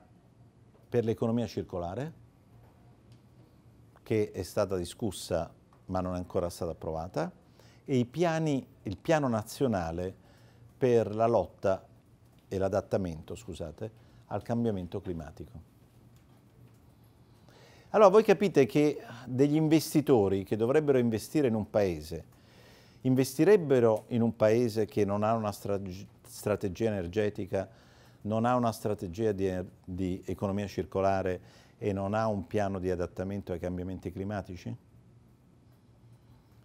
per l'economia circolare, che è stata discussa ma non è ancora stata approvata, e piani, il piano nazionale per la lotta e l'adattamento scusate, al cambiamento climatico. Allora voi capite che degli investitori che dovrebbero investire in un paese, investirebbero in un paese che non ha una strategia energetica, non ha una strategia di, er-, di economia circolare e non ha un piano di adattamento ai cambiamenti climatici?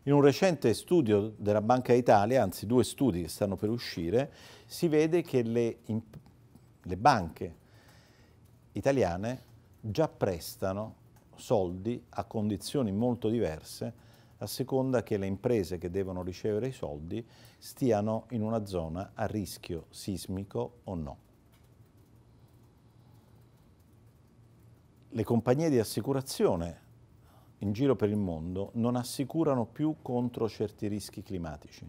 In un recente studio della Banca Italia, anzi due studi che stanno per uscire, si vede che le, le banche italiane già prestano soldi a condizioni molto diverse a seconda che le imprese che devono ricevere i soldi stiano in una zona a rischio sismico o no. Le compagnie di assicurazione in giro per il mondo non assicurano più contro certi rischi climatici,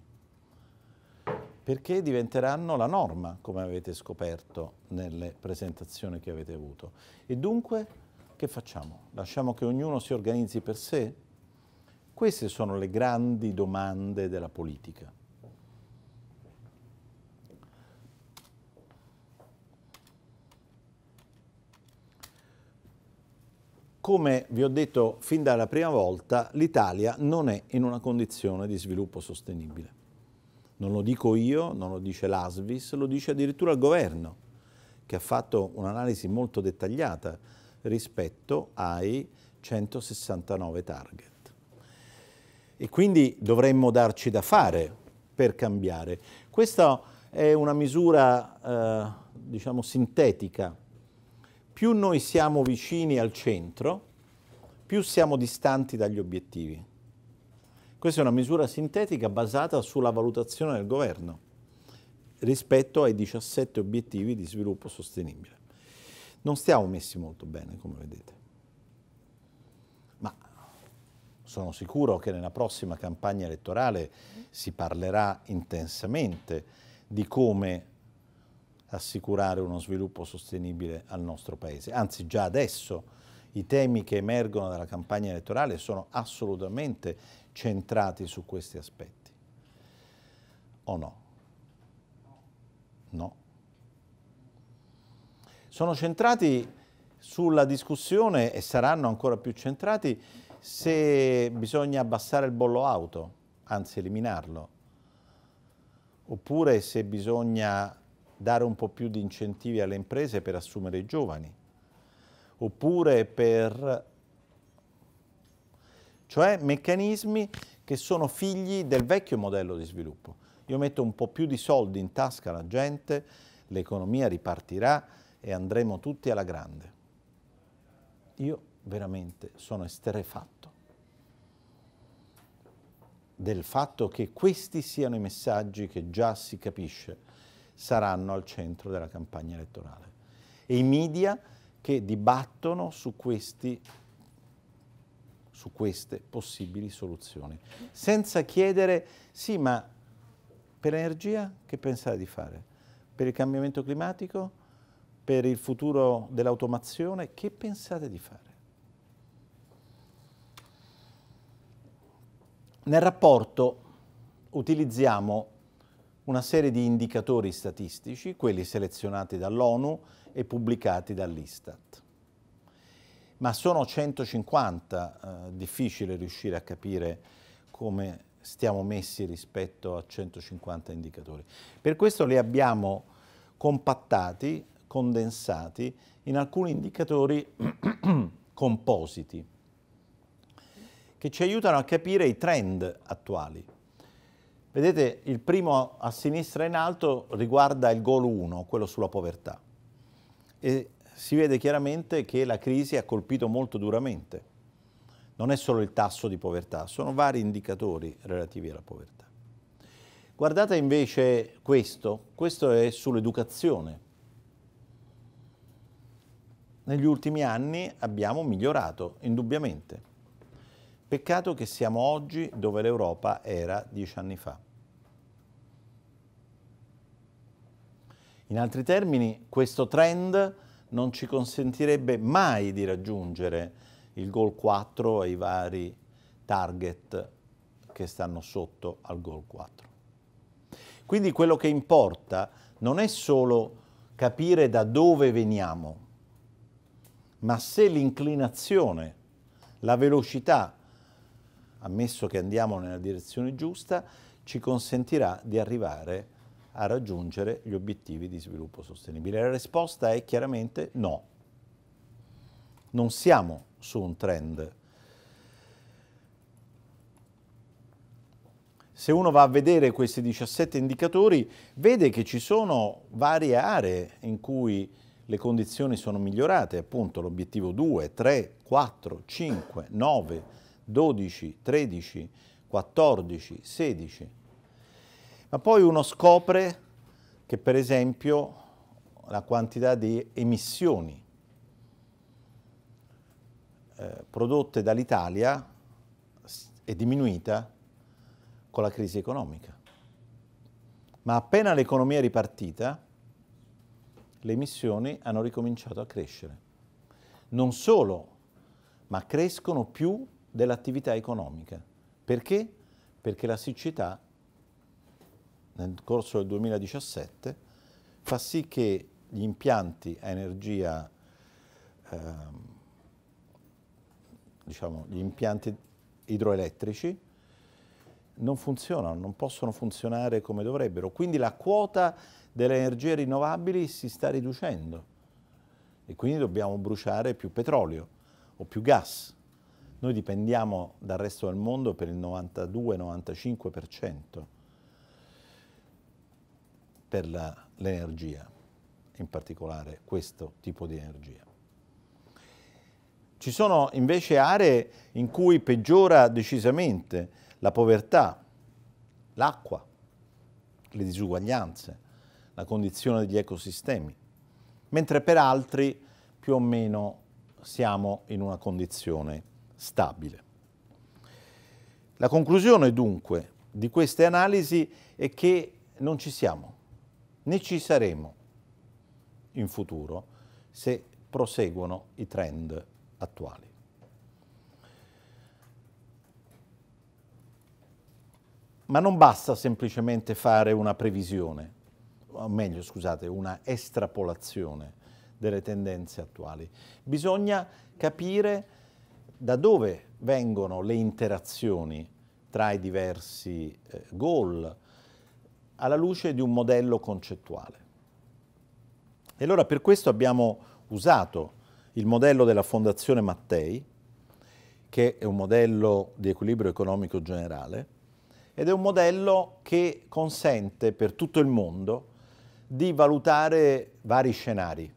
perché diventeranno la norma, come avete scoperto nelle presentazioni che avete avuto. E dunque che facciamo? Lasciamo che ognuno si organizzi per sé? Queste sono le grandi domande della politica. Come vi ho detto fin dalla prima volta, l'Italia non è in una condizione di sviluppo sostenibile. Non lo dico io, non lo dice l'ASVIS, lo dice addirittura il governo, che ha fatto un'analisi molto dettagliata rispetto ai 169 target. E quindi dovremmo darci da fare per cambiare. Questa è una misura, eh, diciamo, sintetica più noi siamo vicini al centro, più siamo distanti dagli obiettivi. Questa è una misura sintetica basata sulla valutazione del governo rispetto ai 17 obiettivi di sviluppo sostenibile. Non stiamo messi molto bene, come vedete. Ma sono sicuro che nella prossima campagna elettorale si parlerà intensamente di come assicurare uno sviluppo sostenibile al nostro Paese. Anzi, già adesso i temi che emergono dalla campagna elettorale sono assolutamente centrati su questi aspetti. O no? No. Sono centrati sulla discussione e saranno ancora più centrati se bisogna abbassare il bollo auto, anzi eliminarlo, oppure se bisogna dare un po' più di incentivi alle imprese per assumere i giovani, oppure per... cioè meccanismi che sono figli del vecchio modello di sviluppo. Io metto un po' più di soldi in tasca alla gente, l'economia ripartirà e andremo tutti alla grande. Io veramente sono esterefatto del fatto che questi siano i messaggi che già si capisce saranno al centro della campagna elettorale. E i media che dibattono su, questi, su queste possibili soluzioni, senza chiedere, sì, ma per l'energia che pensate di fare? Per il cambiamento climatico? Per il futuro dell'automazione? Che pensate di fare? Nel rapporto utilizziamo una serie di indicatori statistici, quelli selezionati dall'ONU e pubblicati dall'Istat. Ma sono 150, eh, difficile riuscire a capire come stiamo messi rispetto a 150 indicatori. Per questo li abbiamo compattati, condensati in alcuni indicatori compositi che ci aiutano a capire i trend attuali. Vedete, il primo a sinistra in alto riguarda il goal 1, quello sulla povertà. E si vede chiaramente che la crisi ha colpito molto duramente. Non è solo il tasso di povertà, sono vari indicatori relativi alla povertà. Guardate invece questo, questo è sull'educazione. Negli ultimi anni abbiamo migliorato, indubbiamente. Peccato che siamo oggi dove l'Europa era dieci anni fa. In altri termini, questo trend non ci consentirebbe mai di raggiungere il goal 4 e i vari target che stanno sotto al goal 4. Quindi quello che importa non è solo capire da dove veniamo, ma se l'inclinazione, la velocità ammesso che andiamo nella direzione giusta, ci consentirà di arrivare a raggiungere gli obiettivi di sviluppo sostenibile. La risposta è chiaramente no. Non siamo su un trend. Se uno va a vedere questi 17 indicatori, vede che ci sono varie aree in cui le condizioni sono migliorate, appunto l'obiettivo 2, 3, 4, 5, 9, 12, 13, 14, 16. Ma poi uno scopre che per esempio la quantità di emissioni eh, prodotte dall'Italia è diminuita con la crisi economica. Ma appena l'economia è ripartita, le emissioni hanno ricominciato a crescere. Non solo, ma crescono più dell'attività economica. Perché? Perché la siccità nel corso del 2017 fa sì che gli impianti a energia, eh, diciamo, gli impianti idroelettrici non funzionano, non possono funzionare come dovrebbero. Quindi la quota delle energie rinnovabili si sta riducendo e quindi dobbiamo bruciare più petrolio o più gas. Noi dipendiamo dal resto del mondo per il 92-95% per l'energia, in particolare questo tipo di energia. Ci sono invece aree in cui peggiora decisamente la povertà, l'acqua, le disuguaglianze, la condizione degli ecosistemi, mentre per altri più o meno siamo in una condizione stabile. La conclusione dunque di queste analisi è che non ci siamo, né ci saremo in futuro se proseguono i trend attuali. Ma non basta semplicemente fare una previsione, o meglio scusate, una estrapolazione delle tendenze attuali. Bisogna capire da dove vengono le interazioni tra i diversi eh, goal alla luce di un modello concettuale. E allora per questo abbiamo usato il modello della Fondazione Mattei, che è un modello di equilibrio economico generale, ed è un modello che consente per tutto il mondo di valutare vari scenari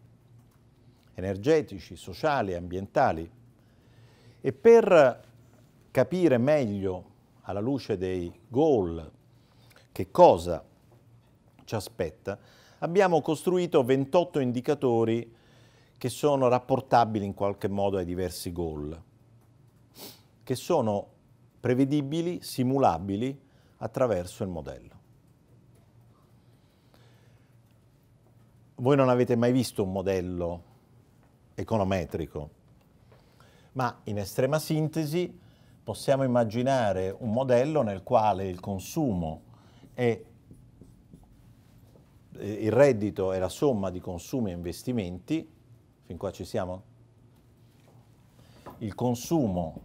energetici, sociali, ambientali, e per capire meglio, alla luce dei goal, che cosa ci aspetta, abbiamo costruito 28 indicatori che sono rapportabili in qualche modo ai diversi goal, che sono prevedibili, simulabili attraverso il modello. Voi non avete mai visto un modello econometrico ma in estrema sintesi possiamo immaginare un modello nel quale il consumo è il reddito è la somma di consumi e investimenti, fin qua ci siamo? Il consumo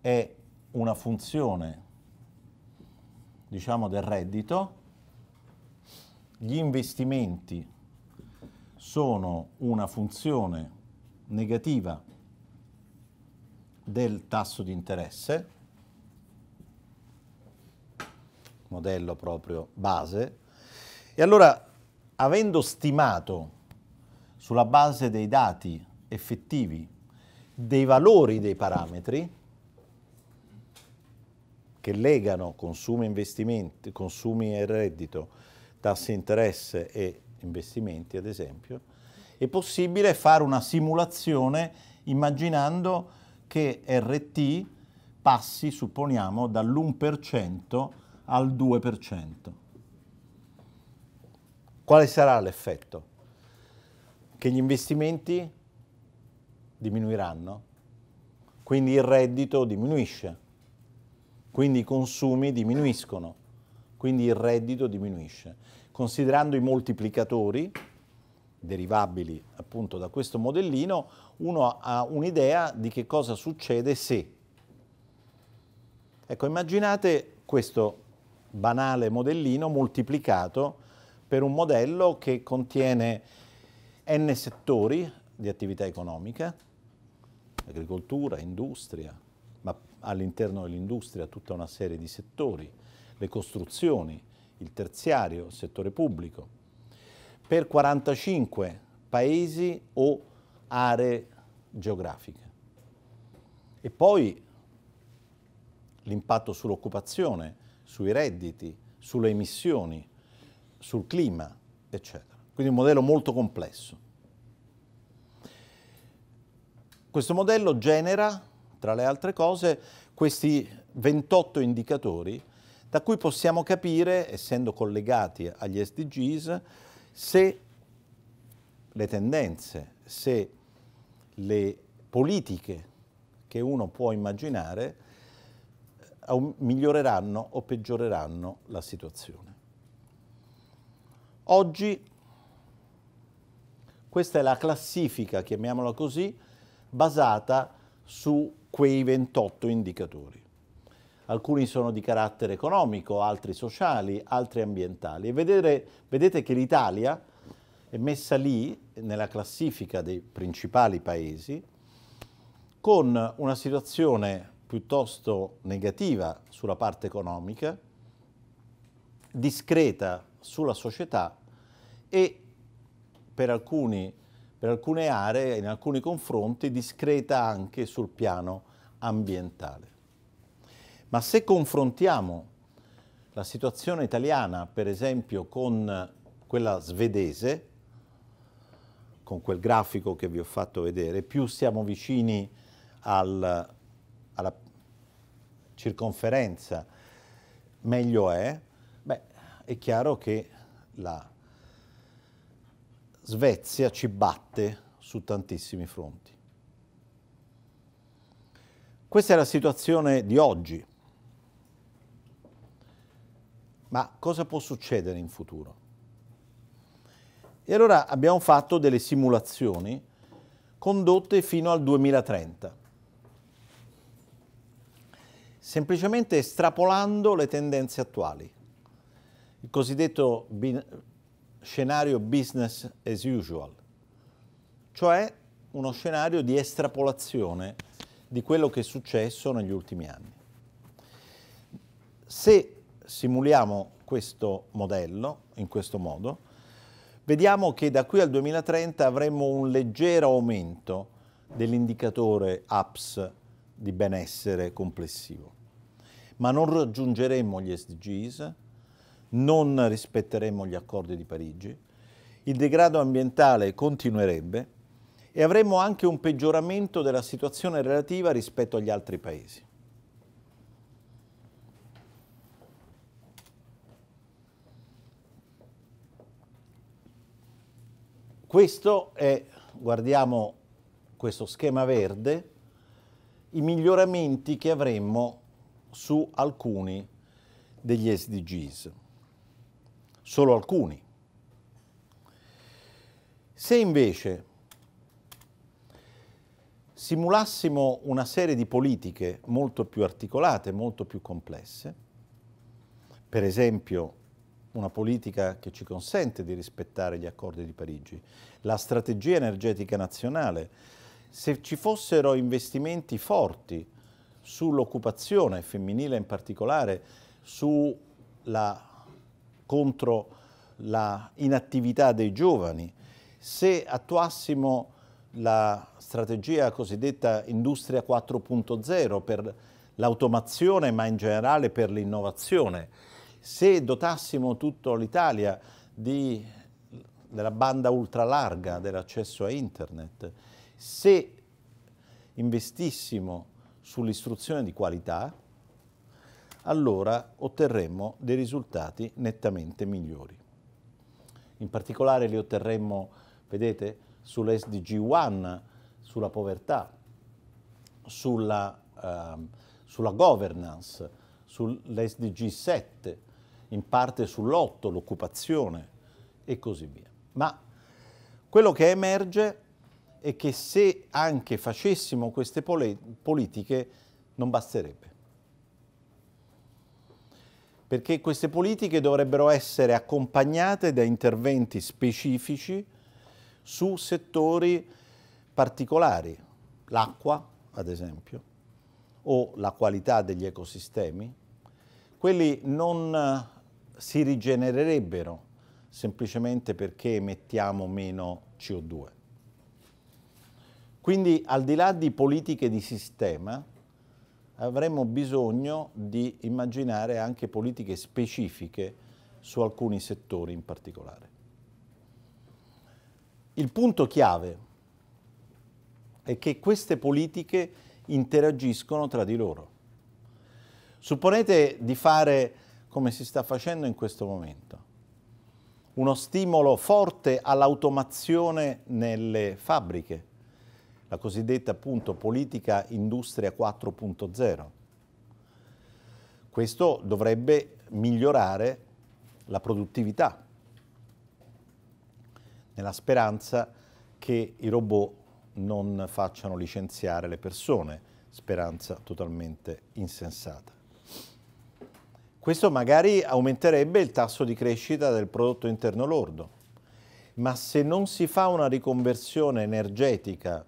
è una funzione, diciamo, del reddito, gli investimenti sono una funzione negativa del tasso di interesse, modello proprio base, e allora avendo stimato sulla base dei dati effettivi dei valori dei parametri che legano consumi, investimenti, consumi e reddito, tassi di interesse e investimenti ad esempio, è possibile fare una simulazione immaginando che RT passi, supponiamo, dall'1% al 2%. Quale sarà l'effetto? Che gli investimenti diminuiranno, quindi il reddito diminuisce, quindi i consumi diminuiscono, quindi il reddito diminuisce. Considerando i moltiplicatori, derivabili appunto da questo modellino, uno ha un'idea di che cosa succede se. Ecco, immaginate questo banale modellino moltiplicato per un modello che contiene n settori di attività economica, agricoltura, industria, ma all'interno dell'industria tutta una serie di settori, le costruzioni, il terziario, il settore pubblico, per 45 paesi o aree geografiche. E poi l'impatto sull'occupazione, sui redditi, sulle emissioni, sul clima, eccetera. Quindi un modello molto complesso. Questo modello genera, tra le altre cose, questi 28 indicatori da cui possiamo capire, essendo collegati agli SDGs, se le tendenze, se le politiche che uno può immaginare eh, miglioreranno o peggioreranno la situazione. Oggi questa è la classifica, chiamiamola così, basata su quei 28 indicatori alcuni sono di carattere economico, altri sociali, altri ambientali. E vedere, vedete che l'Italia è messa lì nella classifica dei principali paesi con una situazione piuttosto negativa sulla parte economica, discreta sulla società e per, alcuni, per alcune aree, in alcuni confronti, discreta anche sul piano ambientale. Ma se confrontiamo la situazione italiana, per esempio, con quella svedese, con quel grafico che vi ho fatto vedere, più siamo vicini al, alla circonferenza, meglio è, beh, è chiaro che la Svezia ci batte su tantissimi fronti. Questa è la situazione di oggi ma cosa può succedere in futuro? E allora abbiamo fatto delle simulazioni condotte fino al 2030, semplicemente estrapolando le tendenze attuali, il cosiddetto scenario business as usual, cioè uno scenario di estrapolazione di quello che è successo negli ultimi anni. Se simuliamo questo modello in questo modo, vediamo che da qui al 2030 avremo un leggero aumento dell'indicatore APS di benessere complessivo. Ma non raggiungeremo gli SDGs, non rispetteremo gli accordi di Parigi, il degrado ambientale continuerebbe e avremo anche un peggioramento della situazione relativa rispetto agli altri paesi. Questo è, guardiamo questo schema verde, i miglioramenti che avremmo su alcuni degli SDGs, solo alcuni. Se invece simulassimo una serie di politiche molto più articolate, molto più complesse, per esempio una politica che ci consente di rispettare gli accordi di Parigi, la strategia energetica nazionale. Se ci fossero investimenti forti sull'occupazione femminile in particolare, sulla, contro la inattività dei giovani, se attuassimo la strategia cosiddetta Industria 4.0 per l'automazione ma in generale per l'innovazione, se dotassimo tutta l'Italia della banda ultralarga dell'accesso a internet, se investissimo sull'istruzione di qualità, allora otterremmo dei risultati nettamente migliori. In particolare li otterremmo, vedete, sull'SDG 1, sulla povertà, sulla, eh, sulla governance, sull'SDG 7, in parte sull'otto, l'occupazione e così via. Ma quello che emerge è che se anche facessimo queste politiche non basterebbe. Perché queste politiche dovrebbero essere accompagnate da interventi specifici su settori particolari, l'acqua ad esempio, o la qualità degli ecosistemi, quelli non si rigenererebbero semplicemente perché emettiamo meno CO2. Quindi al di là di politiche di sistema avremmo bisogno di immaginare anche politiche specifiche su alcuni settori in particolare. Il punto chiave è che queste politiche interagiscono tra di loro. Supponete di fare come si sta facendo in questo momento. Uno stimolo forte all'automazione nelle fabbriche, la cosiddetta appunto politica industria 4.0. Questo dovrebbe migliorare la produttività, nella speranza che i robot non facciano licenziare le persone, speranza totalmente insensata. Questo magari aumenterebbe il tasso di crescita del prodotto interno lordo, ma se non si fa una riconversione energetica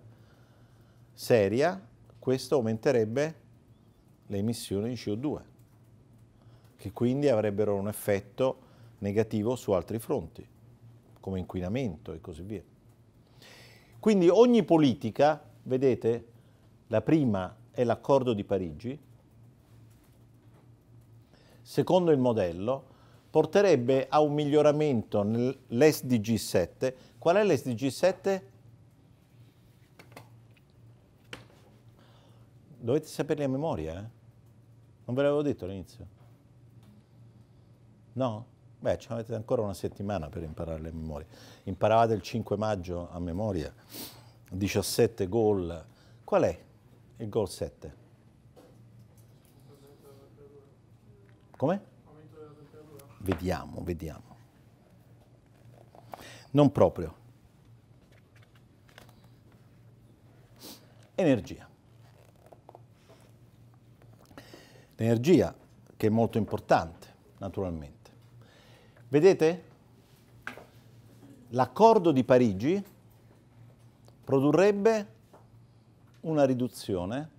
seria, questo aumenterebbe le emissioni di CO2, che quindi avrebbero un effetto negativo su altri fronti, come inquinamento e così via. Quindi ogni politica, vedete, la prima è l'accordo di Parigi, secondo il modello, porterebbe a un miglioramento nell'SDG 7. Qual è l'SDG 7? Dovete saperli a memoria, eh? Non ve l'avevo detto all'inizio. No? Beh, ci avete ancora una settimana per imparare a memoria. Imparavate il 5 maggio a memoria, 17 gol. Qual è il gol 7? Come? Vediamo, vediamo. Non proprio. Energia. L'energia che è molto importante, naturalmente. Vedete? L'accordo di Parigi produrrebbe una riduzione,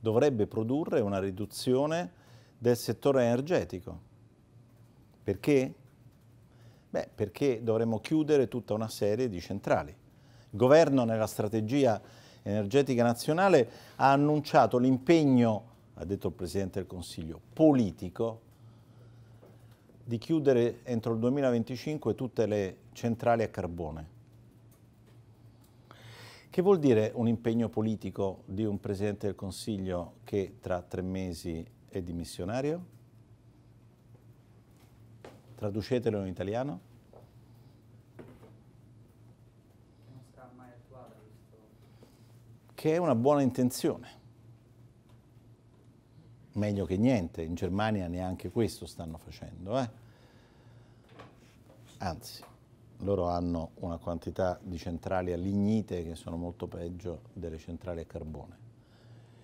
dovrebbe produrre una riduzione del settore energetico. Perché? Beh, perché dovremmo chiudere tutta una serie di centrali. Il governo nella strategia energetica nazionale ha annunciato l'impegno, ha detto il Presidente del Consiglio, politico di chiudere entro il 2025 tutte le centrali a carbone. Che vuol dire un impegno politico di un Presidente del Consiglio che tra tre mesi e di missionario? Traducetelo in italiano. Che è una buona intenzione. Meglio che niente, in Germania neanche questo stanno facendo. Eh? Anzi, loro hanno una quantità di centrali a lignite che sono molto peggio delle centrali a carbone.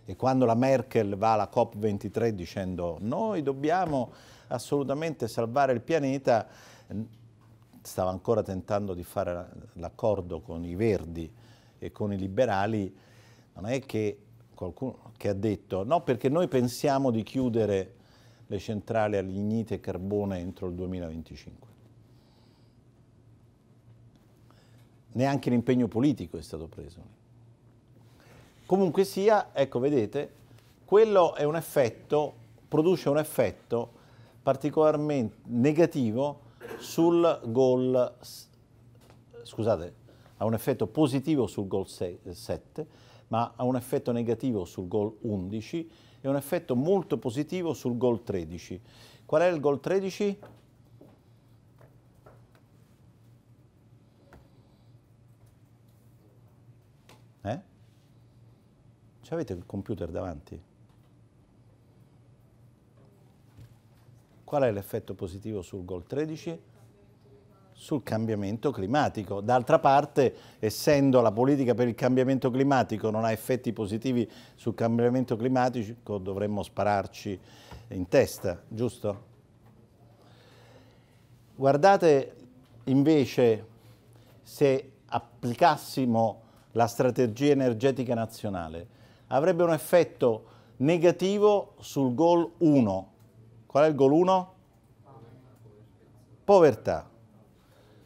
E quando la Merkel va alla COP23 dicendo noi dobbiamo assolutamente salvare il pianeta, stava ancora tentando di fare l'accordo con i Verdi e con i liberali, non è che qualcuno che ha detto no perché noi pensiamo di chiudere le centrali all'ignite e carbone entro il 2025. Neanche l'impegno politico è stato preso. Comunque sia, ecco, vedete, quello è un effetto, produce un effetto particolarmente negativo sul gol, scusate, ha un effetto positivo sul gol 7, ma ha un effetto negativo sul gol 11 e un effetto molto positivo sul gol 13. Qual è il gol 13? Eh? Cioè, avete il computer davanti? Qual è l'effetto positivo sul Gol 13? Sul cambiamento climatico. D'altra parte, essendo la politica per il cambiamento climatico non ha effetti positivi sul cambiamento climatico, dovremmo spararci in testa, giusto? Guardate invece se applicassimo la strategia energetica nazionale avrebbe un effetto negativo sul gol 1. Qual è il gol 1? Povertà.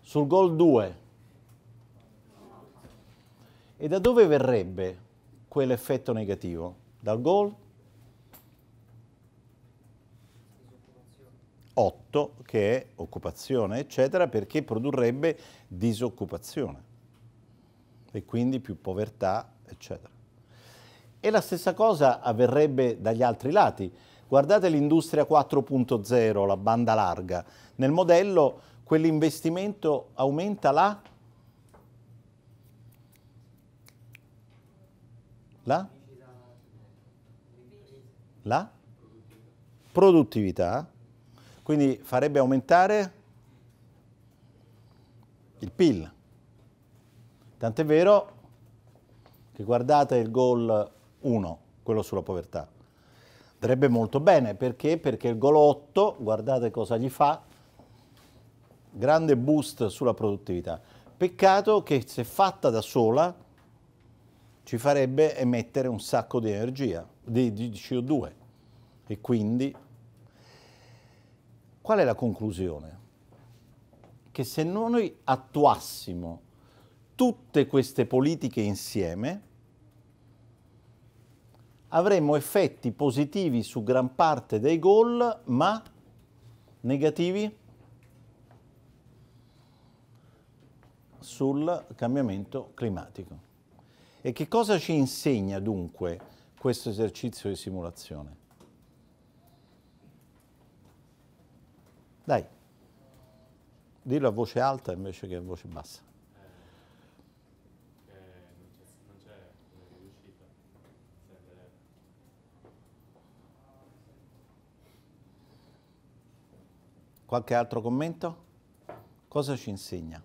Sul gol 2. E da dove verrebbe quell'effetto negativo? Dal gol 8 che è occupazione, eccetera, perché produrrebbe disoccupazione e quindi più povertà, eccetera. E la stessa cosa avverrebbe dagli altri lati. Guardate l'industria 4.0, la banda larga. Nel modello quell'investimento aumenta la... La? La? Produttività. Quindi farebbe aumentare il PIL. Tant'è vero che guardate il goal uno, quello sulla povertà. Andrebbe molto bene, perché? Perché il golotto, guardate cosa gli fa, grande boost sulla produttività. Peccato che se fatta da sola ci farebbe emettere un sacco di energia, di, di CO2. E quindi qual è la conclusione? Che se noi attuassimo tutte queste politiche insieme, avremmo effetti positivi su gran parte dei gol, ma negativi sul cambiamento climatico. E che cosa ci insegna dunque questo esercizio di simulazione? Dai, dillo a voce alta invece che a voce bassa. Qualche altro commento? Cosa ci insegna?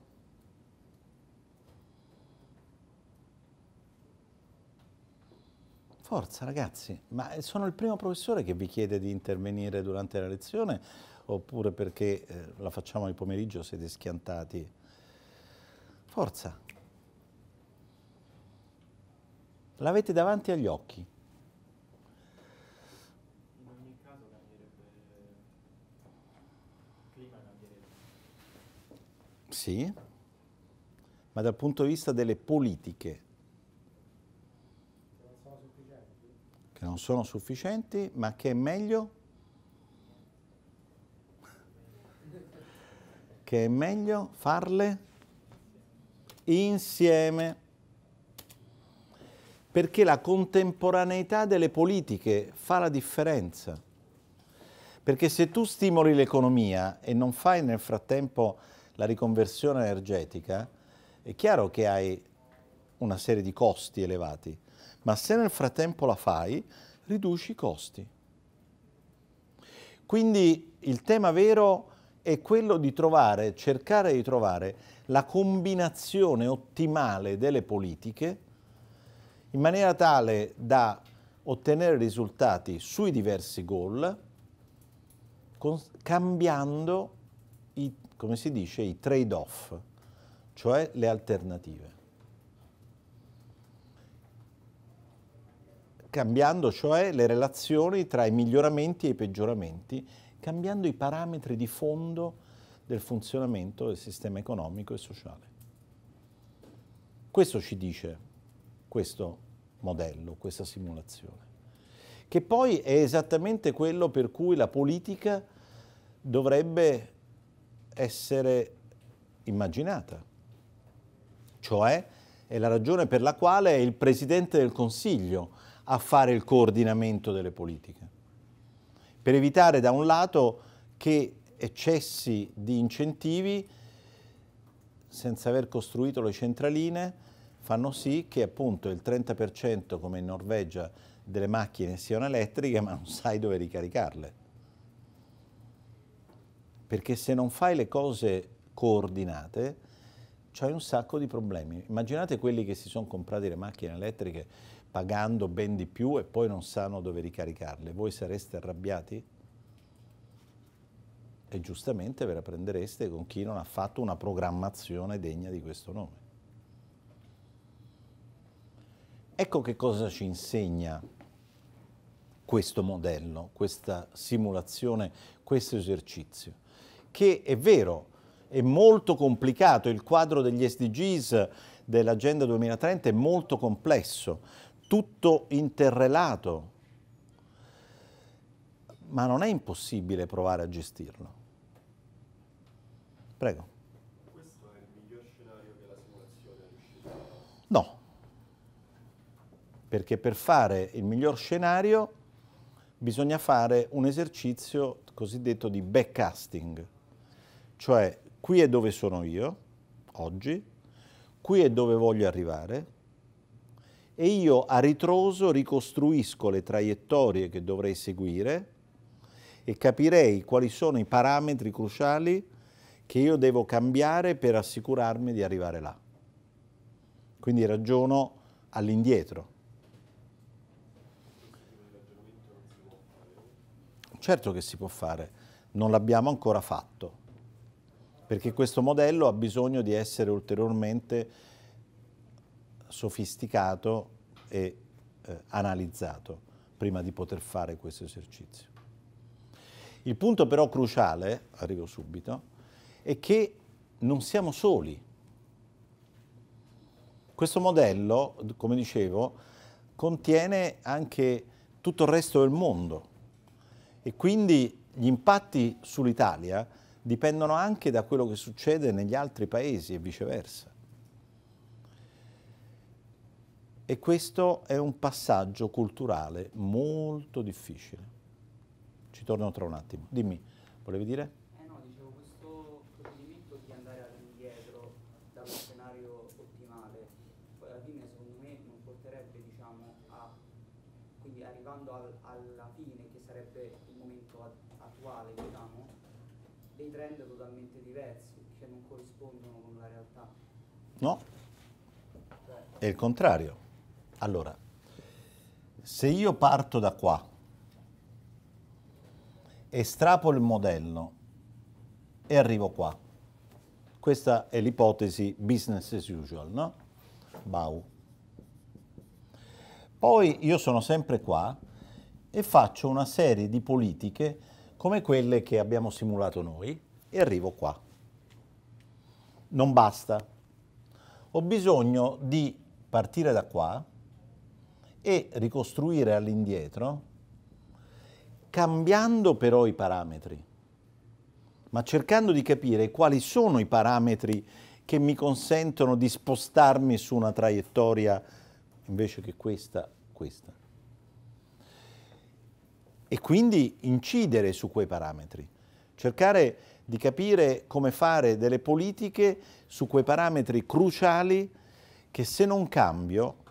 Forza ragazzi, ma sono il primo professore che vi chiede di intervenire durante la lezione oppure perché eh, la facciamo al pomeriggio siete schiantati? Forza! L'avete davanti agli occhi. Sì, ma dal punto di vista delle politiche che non sono sufficienti, ma che è meglio che è meglio farle insieme perché la contemporaneità delle politiche fa la differenza. Perché se tu stimoli l'economia e non fai nel frattempo la riconversione energetica, è chiaro che hai una serie di costi elevati, ma se nel frattempo la fai, riduci i costi. Quindi il tema vero è quello di trovare, cercare di trovare la combinazione ottimale delle politiche in maniera tale da ottenere risultati sui diversi goal cambiando come si dice, i trade-off, cioè le alternative. Cambiando cioè le relazioni tra i miglioramenti e i peggioramenti, cambiando i parametri di fondo del funzionamento del sistema economico e sociale. Questo ci dice questo modello, questa simulazione, che poi è esattamente quello per cui la politica dovrebbe essere immaginata. Cioè è la ragione per la quale è il Presidente del Consiglio a fare il coordinamento delle politiche. Per evitare da un lato che eccessi di incentivi senza aver costruito le centraline fanno sì che appunto il 30% come in Norvegia delle macchine siano elettriche ma non sai dove ricaricarle perché se non fai le cose coordinate c'hai un sacco di problemi. Immaginate quelli che si sono comprati le macchine elettriche pagando ben di più e poi non sanno dove ricaricarle. Voi sareste arrabbiati? E giustamente ve la prendereste con chi non ha fatto una programmazione degna di questo nome. Ecco che cosa ci insegna questo modello, questa simulazione, questo esercizio che è vero, è molto complicato, il quadro degli SDGs dell'Agenda 2030 è molto complesso, tutto interrelato, ma non è impossibile provare a gestirlo. Prego. Questo è il miglior scenario che la simulazione è riuscita a... No, perché per fare il miglior scenario bisogna fare un esercizio cosiddetto di backcasting, cioè, qui è dove sono io, oggi, qui è dove voglio arrivare, e io a ritroso ricostruisco le traiettorie che dovrei seguire e capirei quali sono i parametri cruciali che io devo cambiare per assicurarmi di arrivare là. Quindi ragiono all'indietro. Certo che si può fare, non l'abbiamo ancora fatto perché questo modello ha bisogno di essere ulteriormente sofisticato e eh, analizzato prima di poter fare questo esercizio. Il punto però cruciale, arrivo subito, è che non siamo soli. Questo modello, come dicevo, contiene anche tutto il resto del mondo e quindi gli impatti sull'Italia dipendono anche da quello che succede negli altri paesi e viceversa. E questo è un passaggio culturale molto difficile. Ci torno tra un attimo. Dimmi, volevi dire? trend totalmente diversi che non corrispondono con la realtà. No, è il contrario. Allora, se io parto da qua, estrapo il modello e arrivo qua, questa è l'ipotesi business as usual, no? Bau. Poi io sono sempre qua e faccio una serie di politiche come quelle che abbiamo simulato noi, e arrivo qua. Non basta. Ho bisogno di partire da qua e ricostruire all'indietro cambiando però i parametri, ma cercando di capire quali sono i parametri che mi consentono di spostarmi su una traiettoria invece che questa, questa. E quindi incidere su quei parametri, cercare di capire come fare delle politiche su quei parametri cruciali che se non cambio,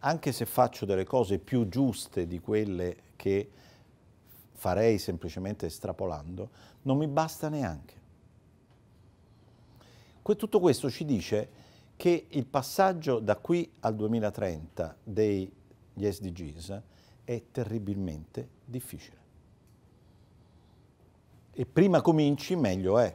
anche se faccio delle cose più giuste di quelle che farei semplicemente estrapolando, non mi basta neanche. Tutto questo ci dice che il passaggio da qui al 2030 degli SDGs è terribilmente difficile e prima cominci meglio è.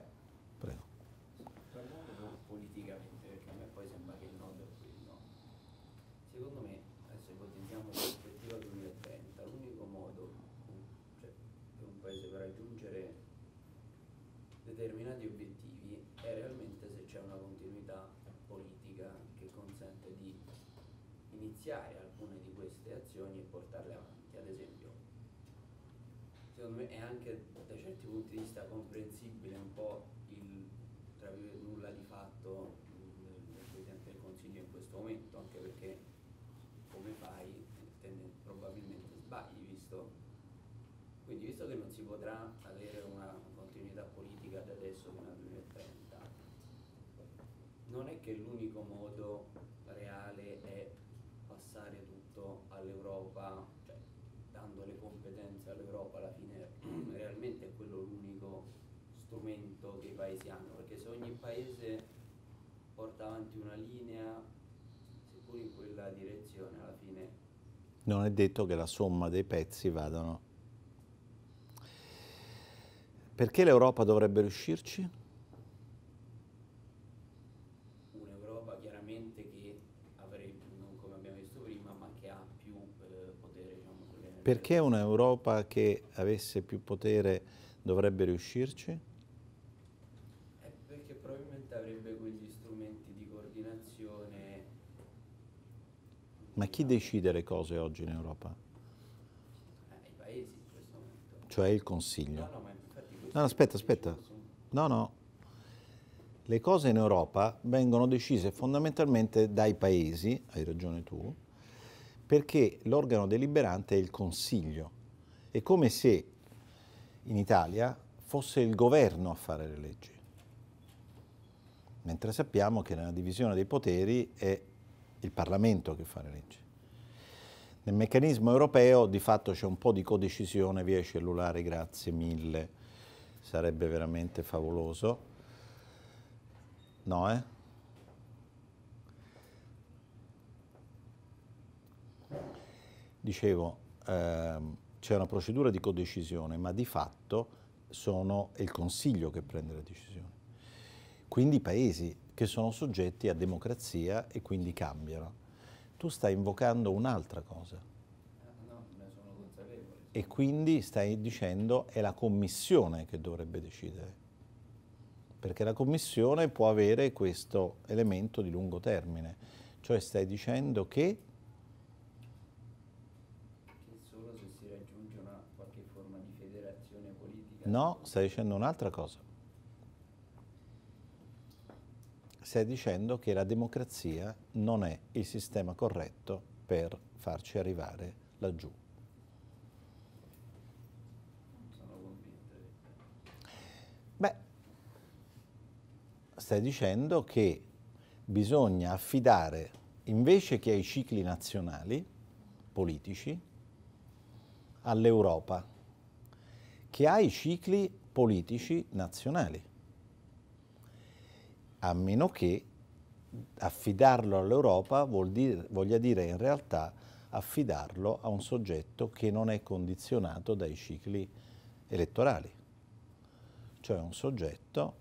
paese porta avanti una linea, seppur in quella direzione, alla fine... Non è detto che la somma dei pezzi vadano. Perché l'Europa dovrebbe riuscirci? Un'Europa chiaramente che avrebbe, non come abbiamo visto prima, ma che ha più eh, potere. Diciamo, Perché un'Europa che avesse più potere dovrebbe riuscirci? Ma chi decide le cose oggi in Europa? Eh, I paesi in questo momento. Cioè il Consiglio. No, no, no, aspetta, aspetta. No, no. Le cose in Europa vengono decise fondamentalmente dai paesi, hai ragione tu, perché l'organo deliberante è il Consiglio. È come se in Italia fosse il governo a fare le leggi, mentre sappiamo che nella divisione dei poteri è il Parlamento che fa le leggi. Nel meccanismo europeo di fatto c'è un po' di codecisione via cellulare, grazie mille, sarebbe veramente favoloso. No, eh? Dicevo, ehm, c'è una procedura di codecisione, ma di fatto sono, è il Consiglio che prende le decisioni. Quindi i paesi che sono soggetti a democrazia e quindi cambiano. Tu stai invocando un'altra cosa. No, ne sono consapevole. E quindi stai dicendo è la Commissione che dovrebbe decidere. Perché la Commissione può avere questo elemento di lungo termine. Cioè stai dicendo che... Che solo se si raggiunge una qualche forma di federazione politica... No, stai dicendo un'altra cosa stai dicendo che la democrazia non è il sistema corretto per farci arrivare laggiù. Beh, stai dicendo che bisogna affidare, invece che ai cicli nazionali politici, all'Europa, che ha i cicli politici nazionali a meno che affidarlo all'Europa voglia dire in realtà affidarlo a un soggetto che non è condizionato dai cicli elettorali, cioè un soggetto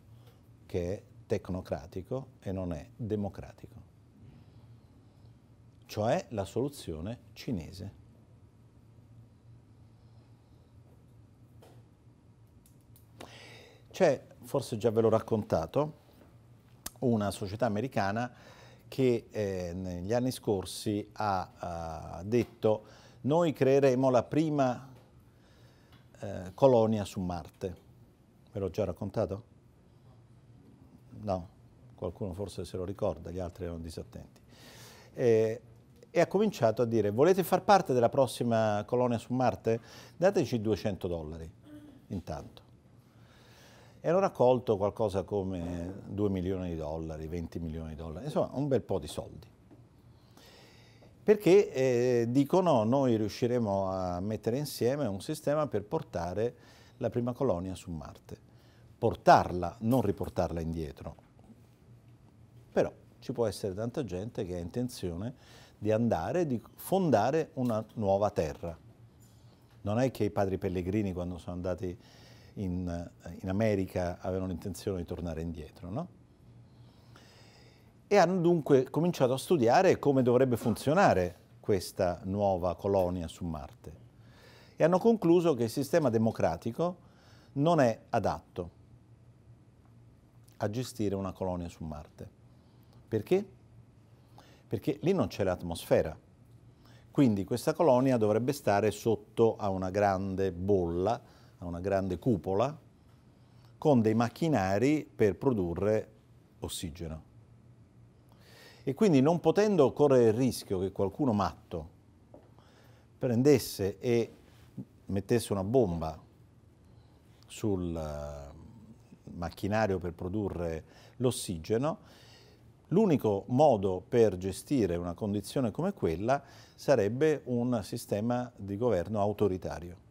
che è tecnocratico e non è democratico, cioè la soluzione cinese. C'è, forse già ve l'ho raccontato, una società americana che eh, negli anni scorsi ha, ha, detto noi creeremo la prima eh, colonia su Marte. Ve l'ho già raccontato? No, qualcuno forse se lo ricorda, gli altri erano disattenti. Eh, e ha cominciato a dire volete far parte della prossima colonia su Marte? Dateci 200 dollari intanto e hanno raccolto qualcosa come 2 milioni di dollari, 20 milioni di dollari, insomma un bel po' di soldi. Perché eh, dicono noi riusciremo a mettere insieme un sistema per portare la prima colonia su Marte. Portarla, non riportarla indietro. Però ci può essere tanta gente che ha intenzione di andare, di fondare una nuova terra. Non è che i padri pellegrini quando sono andati in, in America avevano intenzione di tornare indietro, no? E hanno dunque cominciato a studiare come dovrebbe funzionare questa nuova colonia su Marte. E hanno concluso che il sistema democratico non è adatto a gestire una colonia su Marte. Perché? Perché lì non c'è l'atmosfera. Quindi questa colonia dovrebbe stare sotto a una grande bolla a una grande cupola con dei macchinari per produrre ossigeno. E quindi non potendo correre il rischio che qualcuno matto prendesse e mettesse una bomba sul eh, macchinario per produrre l'ossigeno, l'unico modo per gestire una condizione come quella sarebbe un sistema di governo autoritario.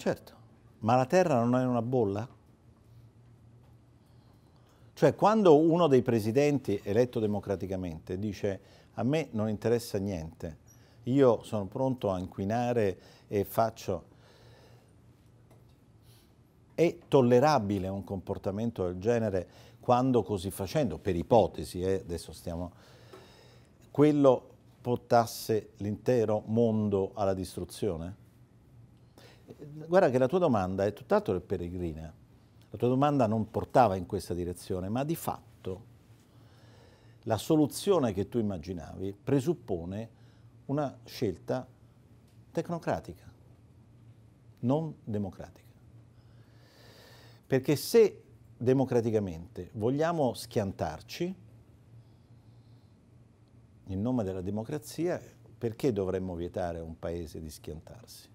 Certo, ma la Terra non è una bolla? Cioè quando uno dei presidenti eletto democraticamente dice a me non interessa niente, io sono pronto a inquinare e faccio... È tollerabile un comportamento del genere quando così facendo, per ipotesi, eh, adesso stiamo... quello portasse l'intero mondo alla distruzione? Guarda che la tua domanda è tutt'altro che peregrina. La tua domanda non portava in questa direzione, ma di fatto la soluzione che tu immaginavi presuppone una scelta tecnocratica, non democratica. Perché se democraticamente vogliamo schiantarci in nome della democrazia, perché dovremmo vietare a un paese di schiantarsi?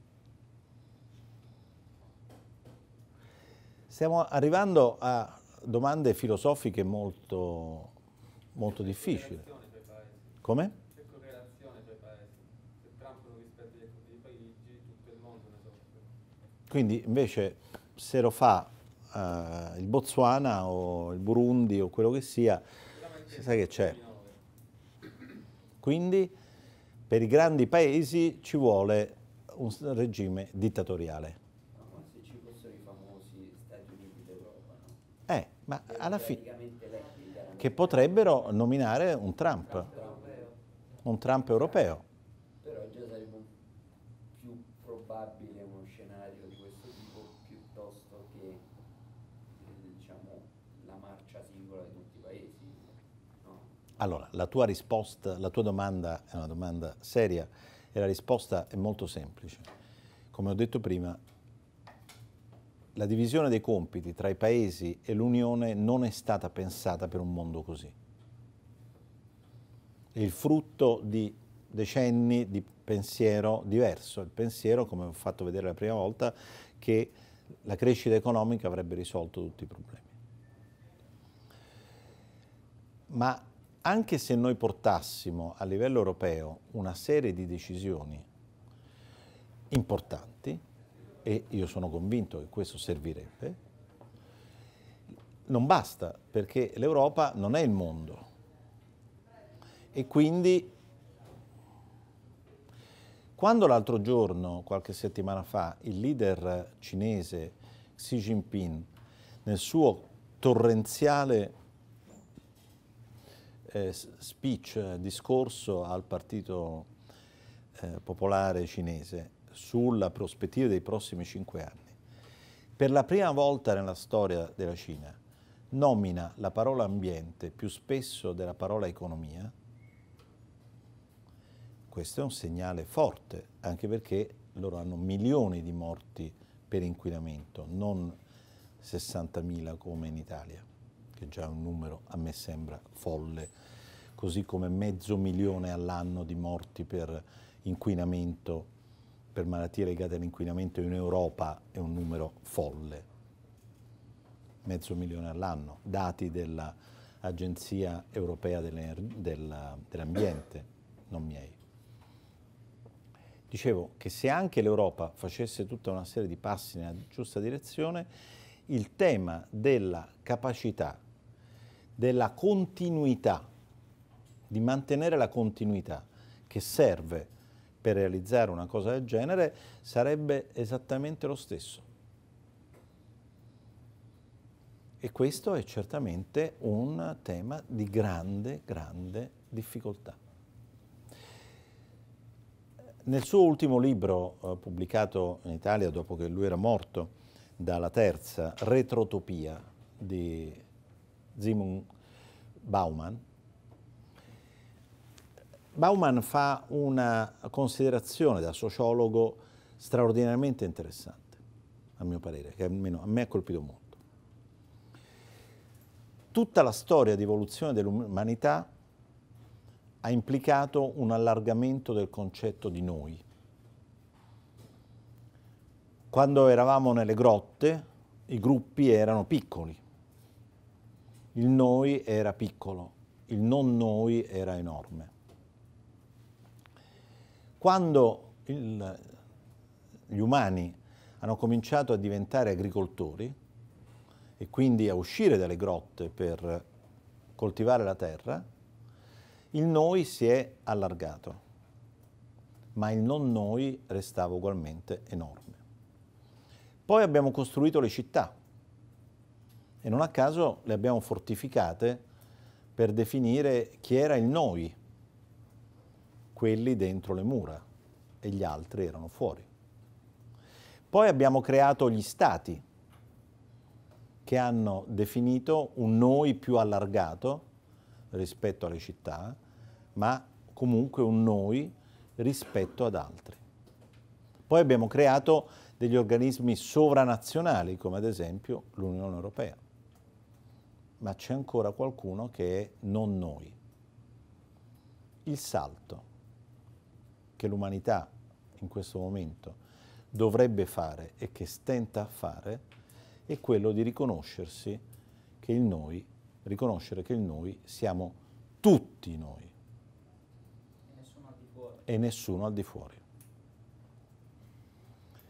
Stiamo arrivando a domande filosofiche molto, molto difficili. Come? C'è correlazione tra i paesi. Se Trump non rispetta gli accordi di Parigi, tutto il mondo ne soffre. Quindi invece se lo fa eh, il Botswana o il Burundi o quello che sia, si sa che c'è. Quindi per i grandi paesi ci vuole un regime dittatoriale. ma alla fine che potrebbero nominare un Trump, un Trump europeo. Però già sarebbe più probabile uno scenario di questo tipo piuttosto che eh, diciamo, la marcia singola di tutti i paesi. Allora, la tua risposta, la tua domanda è una domanda seria e la risposta è molto semplice. Come ho detto prima, la divisione dei compiti tra i paesi e l'Unione non è stata pensata per un mondo così. È il frutto di decenni di pensiero diverso, il pensiero, come ho fatto vedere la prima volta, che la crescita economica avrebbe risolto tutti i problemi. Ma anche se noi portassimo a livello europeo una serie di decisioni importanti, e io sono convinto che questo servirebbe, non basta perché l'Europa non è il mondo e quindi quando l'altro giorno, qualche settimana fa, il leader cinese Xi Jinping nel suo torrenziale eh, speech, eh, discorso al Partito eh, Popolare Cinese, sulla prospettiva dei prossimi cinque anni, per la prima volta nella storia della Cina nomina la parola ambiente più spesso della parola economia, questo è un segnale forte, anche perché loro hanno milioni di morti per inquinamento, non 60.000 come in Italia, che già è un numero a me sembra folle, così come mezzo milione all'anno di morti per inquinamento per malattie legate all'inquinamento in Europa è un numero folle, mezzo milione all'anno, dati dell'Agenzia Europea dell'Ambiente, non miei. Dicevo che se anche l'Europa facesse tutta una serie di passi nella giusta direzione, il tema della capacità, della continuità, di mantenere la continuità che serve per realizzare una cosa del genere sarebbe esattamente lo stesso. E questo è certamente un tema di grande, grande difficoltà. Nel suo ultimo libro, eh, pubblicato in Italia dopo che lui era morto, dalla terza, Retrotopia di Zimon Bauman, Bauman fa una considerazione da sociologo straordinariamente interessante, a mio parere, che almeno a me ha colpito molto. Tutta la storia di evoluzione dell'umanità ha implicato un allargamento del concetto di noi. Quando eravamo nelle grotte, i gruppi erano piccoli. Il noi era piccolo, il non noi era enorme quando il, gli umani hanno cominciato a diventare agricoltori e quindi a uscire dalle grotte per coltivare la terra, il noi si è allargato, ma il non noi restava ugualmente enorme. Poi abbiamo costruito le città e non a caso le abbiamo fortificate per definire chi era il noi quelli dentro le mura e gli altri erano fuori. Poi abbiamo creato gli stati che hanno definito un noi più allargato rispetto alle città, ma comunque un noi rispetto ad altri. Poi abbiamo creato degli organismi sovranazionali, come ad esempio l'Unione Europea. Ma c'è ancora qualcuno che è non noi. Il salto che l'umanità in questo momento dovrebbe fare e che stenta a fare è quello di riconoscersi che il noi, riconoscere che il noi siamo tutti noi e nessuno al di fuori. E nessuno al di fuori.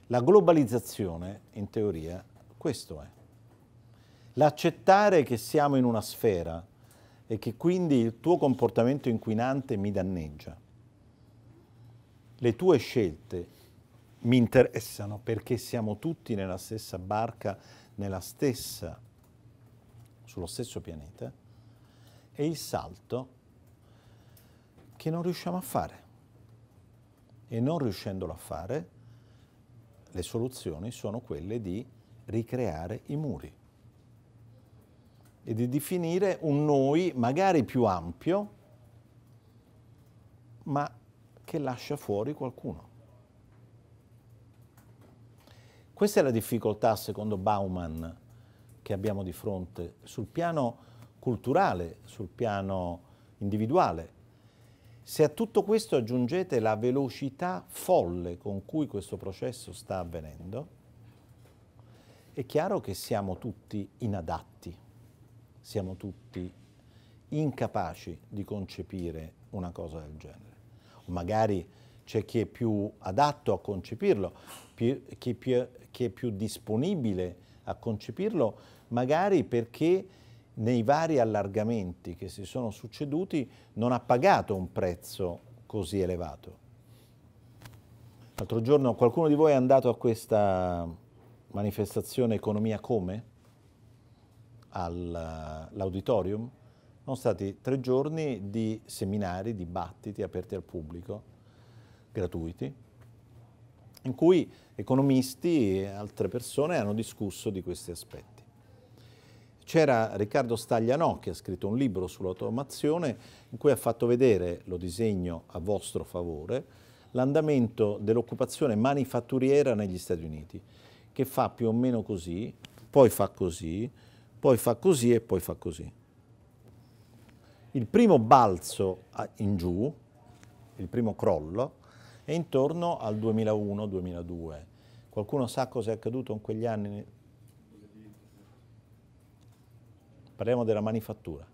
La globalizzazione, in teoria, questo è. L'accettare che siamo in una sfera e che quindi il tuo comportamento inquinante mi danneggia le tue scelte mi interessano perché siamo tutti nella stessa barca, nella stessa, sullo stesso pianeta, è il salto che non riusciamo a fare. E non riuscendolo a fare, le soluzioni sono quelle di ricreare i muri e di definire un noi magari più ampio, ma che lascia fuori qualcuno. Questa è la difficoltà, secondo Bauman, che abbiamo di fronte sul piano culturale, sul piano individuale. Se a tutto questo aggiungete la velocità folle con cui questo processo sta avvenendo, è chiaro che siamo tutti inadatti, siamo tutti incapaci di concepire una cosa del genere magari c'è chi è più adatto a concepirlo, più, chi, più, chi è più disponibile a concepirlo, magari perché nei vari allargamenti che si sono succeduti non ha pagato un prezzo così elevato. L'altro giorno qualcuno di voi è andato a questa manifestazione Economia Come? All'auditorium? Eh, sono stati tre giorni di seminari, dibattiti aperti al pubblico, gratuiti, in cui economisti e altre persone hanno discusso di questi aspetti. C'era Riccardo Staglianò che ha scritto un libro sull'automazione in cui ha fatto vedere, lo disegno a vostro favore, l'andamento dell'occupazione manifatturiera negli Stati Uniti, che fa più o meno così, poi fa così, poi fa così e poi fa così. Il primo balzo in giù, il primo crollo, è intorno al 2001-2002. Qualcuno sa cosa è accaduto in quegli anni? Parliamo della manifattura.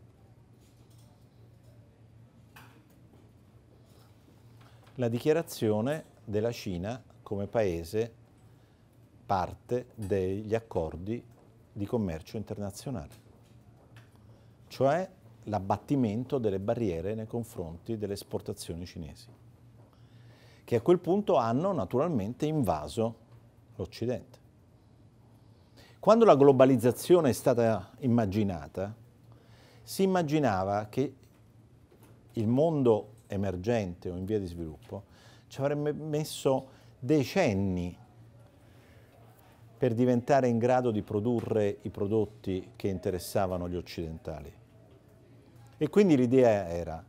La dichiarazione della Cina come paese parte degli accordi di commercio internazionale, cioè l'abbattimento delle barriere nei confronti delle esportazioni cinesi, che a quel punto hanno naturalmente invaso l'Occidente. Quando la globalizzazione è stata immaginata, si immaginava che il mondo emergente o in via di sviluppo ci avrebbe messo decenni per diventare in grado di produrre i prodotti che interessavano gli occidentali. E quindi l'idea era,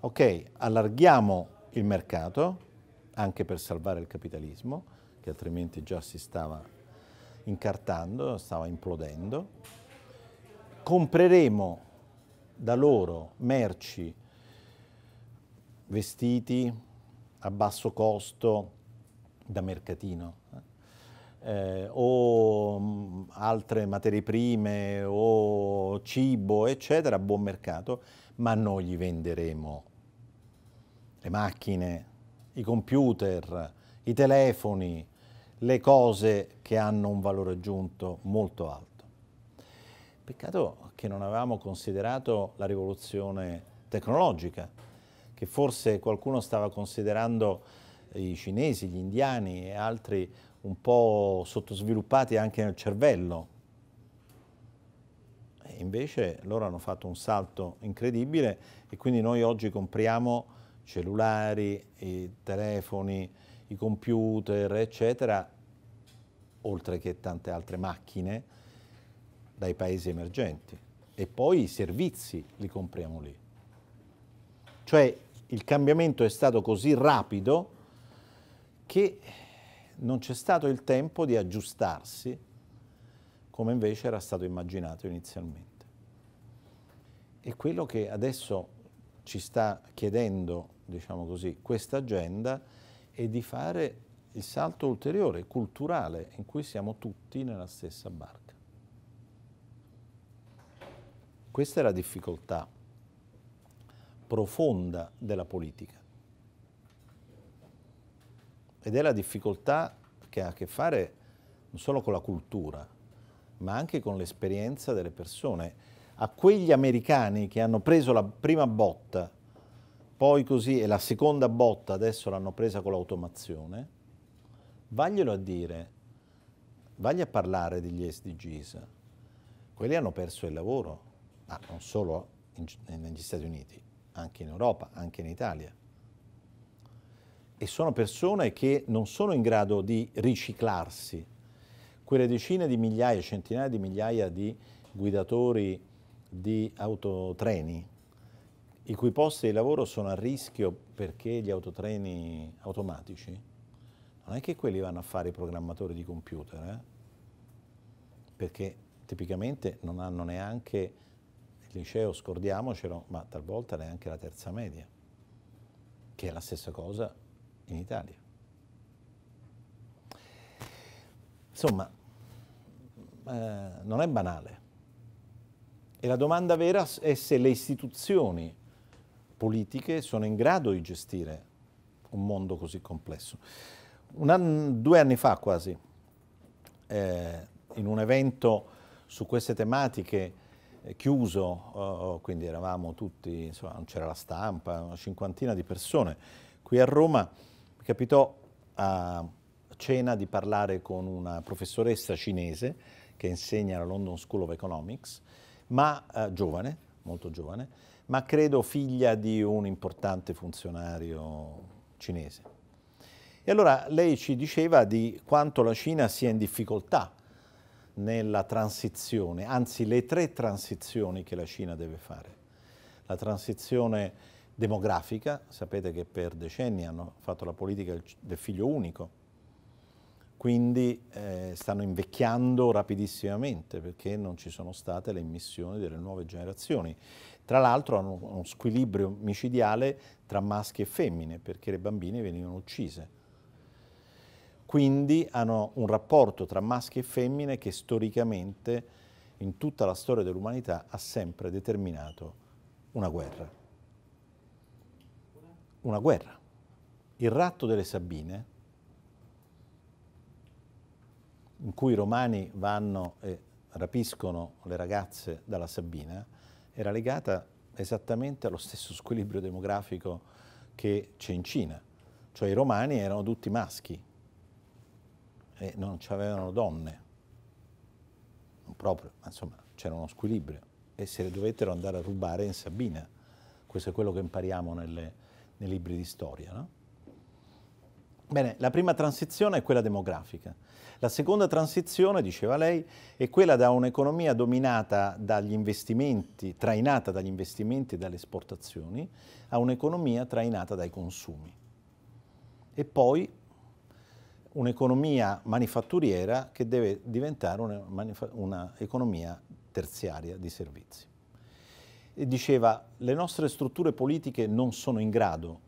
ok, allarghiamo il mercato, anche per salvare il capitalismo, che altrimenti già si stava incartando, stava implodendo, compreremo da loro merci, vestiti a basso costo da mercatino, eh, eh, o mm, altre materie prime o cibo, eccetera, a buon mercato, ma noi gli venderemo le macchine, i computer, i telefoni, le cose che hanno un valore aggiunto molto alto. Peccato che non avevamo considerato la rivoluzione tecnologica, che forse qualcuno stava considerando i cinesi, gli indiani e altri un po' sottosviluppati anche nel cervello. E invece loro hanno fatto un salto incredibile e quindi noi oggi compriamo cellulari, i telefoni, i computer, eccetera, oltre che tante altre macchine, dai paesi emergenti. E poi i servizi li compriamo lì. Cioè il cambiamento è stato così rapido che non c'è stato il tempo di aggiustarsi come invece era stato immaginato inizialmente. E quello che adesso ci sta chiedendo, diciamo così, questa agenda è di fare il salto ulteriore, culturale, in cui siamo tutti nella stessa barca. Questa è la difficoltà profonda della politica ed è la difficoltà che ha a che fare non solo con la cultura, ma anche con l'esperienza delle persone. A quegli americani che hanno preso la prima botta, poi così, e la seconda botta adesso l'hanno presa con l'automazione, vaglielo a dire, vagli a parlare degli SDGs. Quelli hanno perso il lavoro, ma non solo in, negli Stati Uniti, anche in Europa, anche in Italia e sono persone che non sono in grado di riciclarsi. Quelle decine di migliaia, centinaia di migliaia di guidatori di autotreni, i cui posti di lavoro sono a rischio perché gli autotreni automatici, non è che quelli vanno a fare i programmatori di computer, eh? perché tipicamente non hanno neanche il liceo, scordiamocelo, ma talvolta neanche la terza media, che è la stessa cosa in Italia. Insomma, eh, non è banale. E la domanda vera è se le istituzioni politiche sono in grado di gestire un mondo così complesso. Anno, due anni fa quasi, eh, in un evento su queste tematiche eh, chiuso, eh, quindi eravamo tutti, insomma, non c'era la stampa, una cinquantina di persone qui a Roma, Capitò a cena di parlare con una professoressa cinese che insegna alla London School of Economics, ma eh, giovane, molto giovane, ma credo figlia di un importante funzionario cinese. E allora lei ci diceva di quanto la Cina sia in difficoltà nella transizione, anzi le tre transizioni che la Cina deve fare. La transizione demografica, sapete che per decenni hanno fatto la politica del figlio unico, quindi eh, stanno invecchiando rapidissimamente perché non ci sono state le immissioni delle nuove generazioni. Tra l'altro hanno uno squilibrio micidiale tra maschi e femmine perché le bambine venivano uccise. Quindi hanno un rapporto tra maschi e femmine che storicamente in tutta la storia dell'umanità ha sempre determinato una guerra una guerra. Il ratto delle Sabine, in cui i romani vanno e rapiscono le ragazze dalla Sabina, era legata esattamente allo stesso squilibrio demografico che c'è in Cina. Cioè i romani erano tutti maschi e non c'avevano donne. Non proprio, ma insomma c'era uno squilibrio e se le dovettero andare a rubare in Sabina. Questo è quello che impariamo nelle, nei libri di storia. No? Bene, la prima transizione è quella demografica. La seconda transizione, diceva lei, è quella da un'economia dominata dagli investimenti, trainata dagli investimenti e dalle esportazioni, a un'economia trainata dai consumi. E poi un'economia manifatturiera che deve diventare un'economia terziaria di servizi e diceva le nostre strutture politiche non sono in grado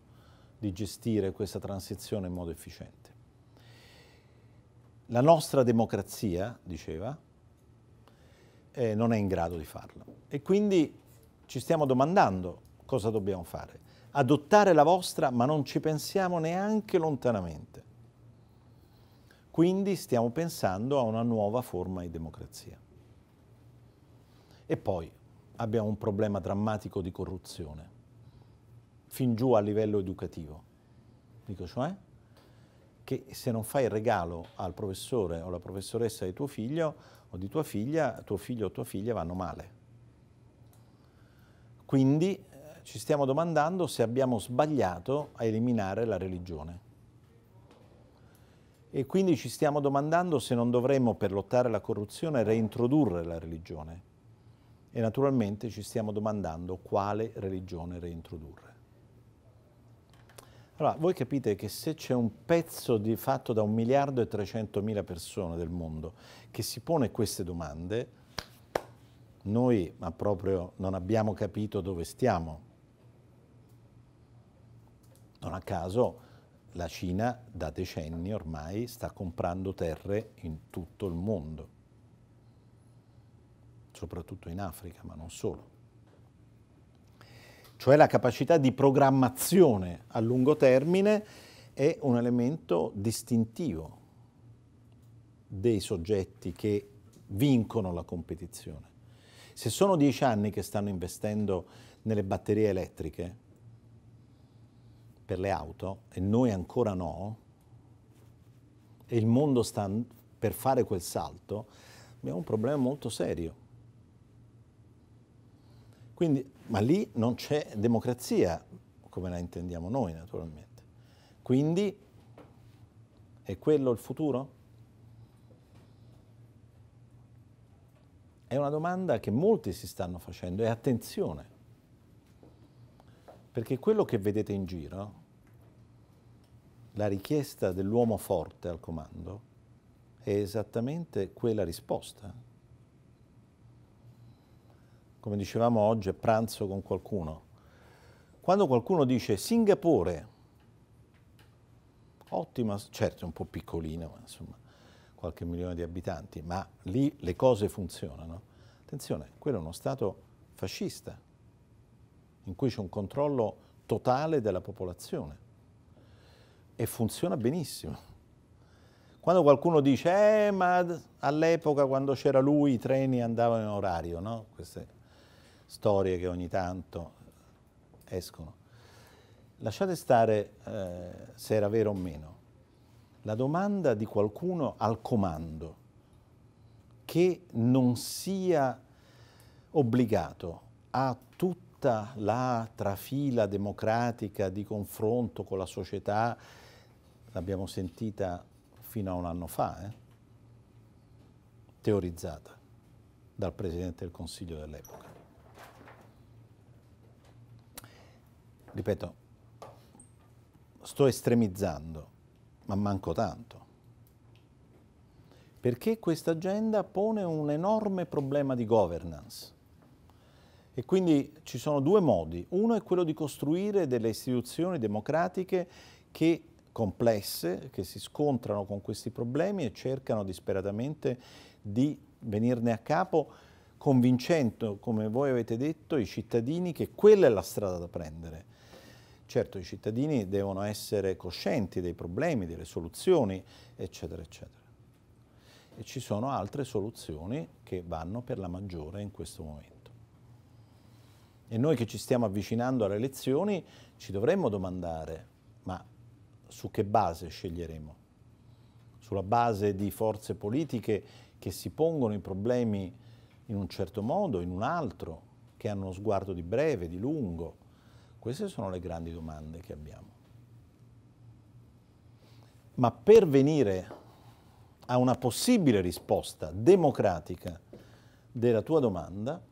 di gestire questa transizione in modo efficiente. La nostra democrazia, diceva, eh, non è in grado di farlo. E quindi ci stiamo domandando cosa dobbiamo fare. Adottare la vostra, ma non ci pensiamo neanche lontanamente. Quindi stiamo pensando a una nuova forma di democrazia. E poi, abbiamo un problema drammatico di corruzione, fin giù a livello educativo. Dico cioè che se non fai il regalo al professore o alla professoressa di tuo figlio o di tua figlia, tuo figlio o tua figlia vanno male. Quindi eh, ci stiamo domandando se abbiamo sbagliato a eliminare la religione. E quindi ci stiamo domandando se non dovremmo, per lottare la corruzione, reintrodurre la religione e naturalmente ci stiamo domandando quale religione reintrodurre. Allora, voi capite che se c'è un pezzo di fatto da un miliardo e trecentomila persone del mondo che si pone queste domande, noi ma proprio non abbiamo capito dove stiamo. Non a caso la Cina da decenni ormai sta comprando terre in tutto il mondo soprattutto in Africa, ma non solo. Cioè la capacità di programmazione a lungo termine è un elemento distintivo dei soggetti che vincono la competizione. Se sono dieci anni che stanno investendo nelle batterie elettriche per le auto e noi ancora no, e il mondo sta per fare quel salto, abbiamo un problema molto serio. Quindi, ma lì non c'è democrazia, come la intendiamo noi naturalmente. Quindi è quello il futuro? È una domanda che molti si stanno facendo e attenzione, perché quello che vedete in giro, la richiesta dell'uomo forte al comando, è esattamente quella risposta come dicevamo oggi, è pranzo con qualcuno. Quando qualcuno dice Singapore, ottima, certo è un po' piccolina, ma insomma qualche milione di abitanti, ma lì le cose funzionano. Attenzione, quello è uno Stato fascista, in cui c'è un controllo totale della popolazione e funziona benissimo. Quando qualcuno dice, eh, ma all'epoca quando c'era lui i treni andavano in orario, no? Queste storie che ogni tanto escono. Lasciate stare eh, se era vero o meno. La domanda di qualcuno al comando che non sia obbligato a tutta la trafila democratica di confronto con la società, l'abbiamo sentita fino a un anno fa, eh? teorizzata dal Presidente del Consiglio dell'epoca. ripeto, sto estremizzando, ma manco tanto. Perché questa agenda pone un enorme problema di governance. E quindi ci sono due modi. Uno è quello di costruire delle istituzioni democratiche che complesse, che si scontrano con questi problemi e cercano disperatamente di venirne a capo convincendo, come voi avete detto, i cittadini che quella è la strada da prendere Certo i cittadini devono essere coscienti dei problemi, delle soluzioni, eccetera, eccetera. E ci sono altre soluzioni che vanno per la maggiore in questo momento. E noi che ci stiamo avvicinando alle elezioni ci dovremmo domandare, ma su che base sceglieremo? Sulla base di forze politiche che si pongono i problemi in un certo modo, in un altro, che hanno uno sguardo di breve, di lungo, queste sono le grandi domande che abbiamo. Ma per venire a una possibile risposta democratica della tua domanda,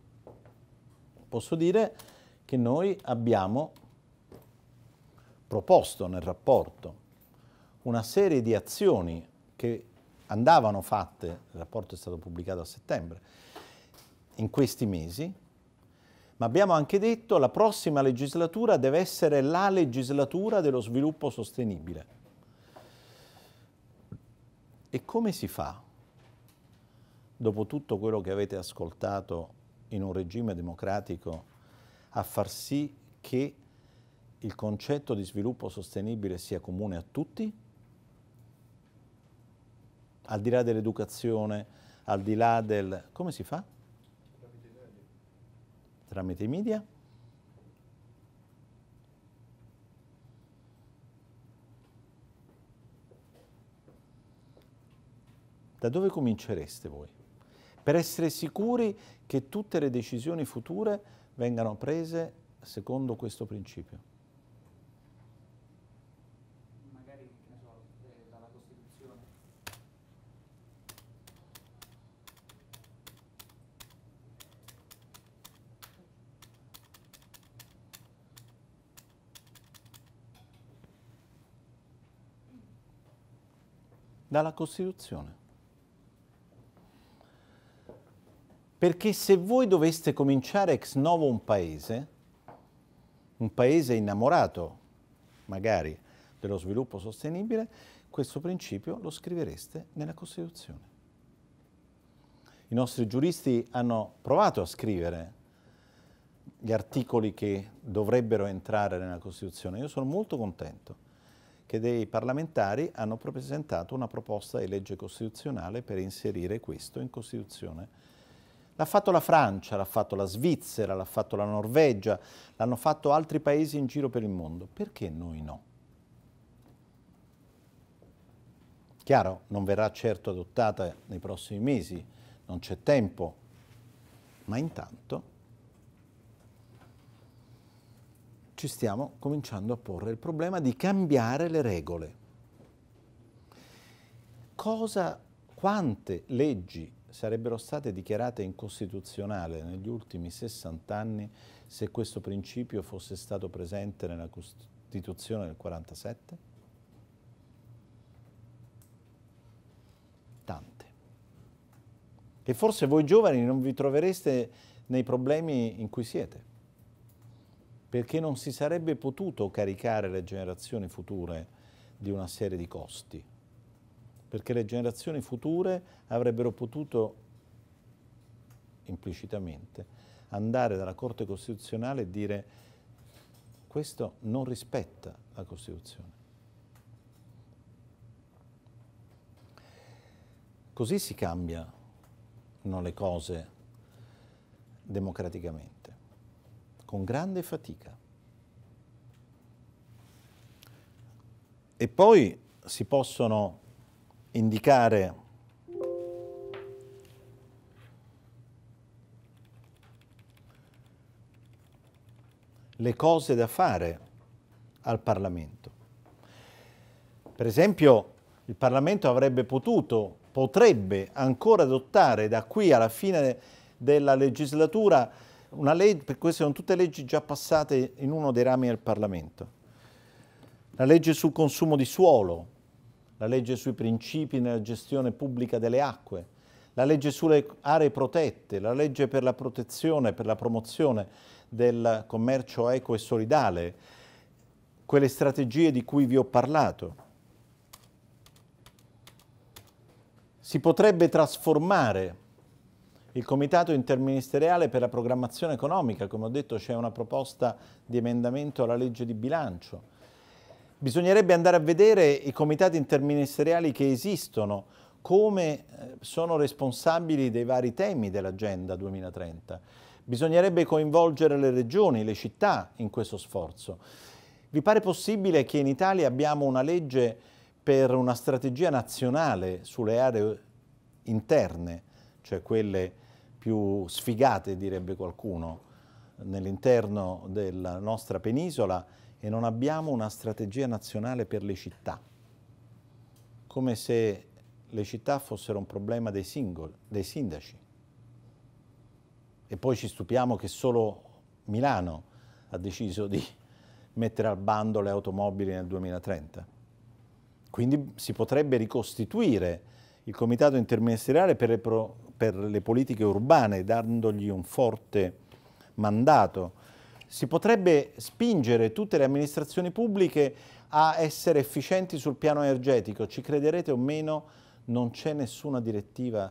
posso dire che noi abbiamo proposto nel rapporto una serie di azioni che andavano fatte, il rapporto è stato pubblicato a settembre, in questi mesi, ma abbiamo anche detto che la prossima legislatura deve essere la legislatura dello sviluppo sostenibile. E come si fa, dopo tutto quello che avete ascoltato in un regime democratico, a far sì che il concetto di sviluppo sostenibile sia comune a tutti? Al di là dell'educazione, al di là del... come si fa? tramite i media. Da dove comincereste voi? Per essere sicuri che tutte le decisioni future vengano prese secondo questo principio. dalla Costituzione. Perché se voi doveste cominciare ex novo un paese, un paese innamorato magari dello sviluppo sostenibile, questo principio lo scrivereste nella Costituzione. I nostri giuristi hanno provato a scrivere gli articoli che dovrebbero entrare nella Costituzione. Io sono molto contento che dei parlamentari hanno presentato una proposta di legge costituzionale per inserire questo in Costituzione. L'ha fatto la Francia, l'ha fatto la Svizzera, l'ha fatto la Norvegia, l'hanno fatto altri paesi in giro per il mondo. Perché noi no? Chiaro, non verrà certo adottata nei prossimi mesi, non c'è tempo, ma intanto ci stiamo cominciando a porre il problema di cambiare le regole. Cosa, quante leggi sarebbero state dichiarate incostituzionali negli ultimi 60 anni se questo principio fosse stato presente nella Costituzione del 47? Tante. E forse voi giovani non vi trovereste nei problemi in cui siete perché non si sarebbe potuto caricare le generazioni future di una serie di costi, perché le generazioni future avrebbero potuto implicitamente andare dalla Corte Costituzionale e dire questo non rispetta la Costituzione. Così si cambiano le cose democraticamente con grande fatica. E poi si possono indicare le cose da fare al Parlamento. Per esempio, il Parlamento avrebbe potuto, potrebbe ancora adottare da qui alla fine della legislatura una legge, per queste sono tutte leggi già passate in uno dei rami del Parlamento. La legge sul consumo di suolo, la legge sui principi nella gestione pubblica delle acque, la legge sulle aree protette, la legge per la protezione, per la promozione del commercio eco e solidale, quelle strategie di cui vi ho parlato. Si potrebbe trasformare il Comitato Interministeriale per la Programmazione Economica, come ho detto c'è una proposta di emendamento alla legge di bilancio. Bisognerebbe andare a vedere i comitati interministeriali che esistono, come eh, sono responsabili dei vari temi dell'Agenda 2030. Bisognerebbe coinvolgere le regioni, le città in questo sforzo. Vi pare possibile che in Italia abbiamo una legge per una strategia nazionale sulle aree interne cioè quelle più sfigate, direbbe qualcuno, nell'interno della nostra penisola e non abbiamo una strategia nazionale per le città, come se le città fossero un problema dei, singoli, dei sindaci. E poi ci stupiamo che solo Milano ha deciso di mettere al bando le automobili nel 2030. Quindi si potrebbe ricostituire il comitato interministeriale per le, pro, per le politiche urbane, dandogli un forte mandato. Si potrebbe spingere tutte le amministrazioni pubbliche a essere efficienti sul piano energetico. Ci crederete o meno, non c'è nessuna direttiva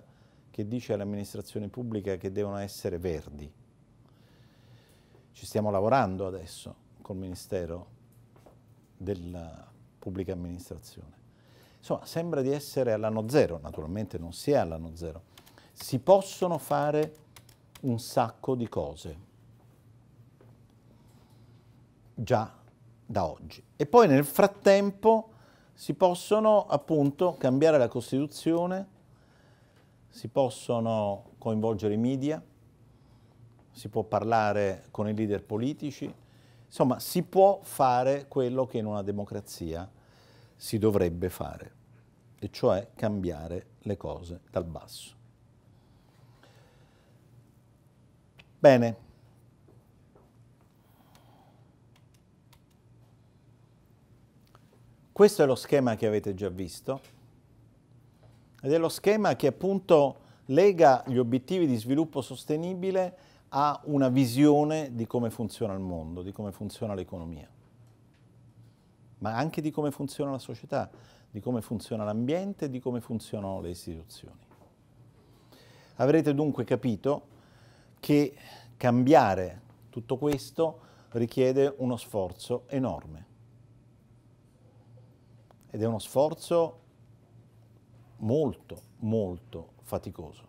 che dice alle amministrazioni pubbliche che devono essere verdi. Ci stiamo lavorando adesso col Ministero della Pubblica Amministrazione. Insomma, sembra di essere all'anno zero, naturalmente non si è all'anno zero si possono fare un sacco di cose già da oggi. E poi nel frattempo si possono appunto cambiare la Costituzione, si possono coinvolgere i media, si può parlare con i leader politici, insomma si può fare quello che in una democrazia si dovrebbe fare, e cioè cambiare le cose dal basso. Bene. Questo è lo schema che avete già visto ed è lo schema che appunto lega gli obiettivi di sviluppo sostenibile a una visione di come funziona il mondo, di come funziona l'economia, ma anche di come funziona la società, di come funziona l'ambiente, di come funzionano le istituzioni. Avrete dunque capito che cambiare tutto questo richiede uno sforzo enorme. Ed è uno sforzo molto, molto faticoso.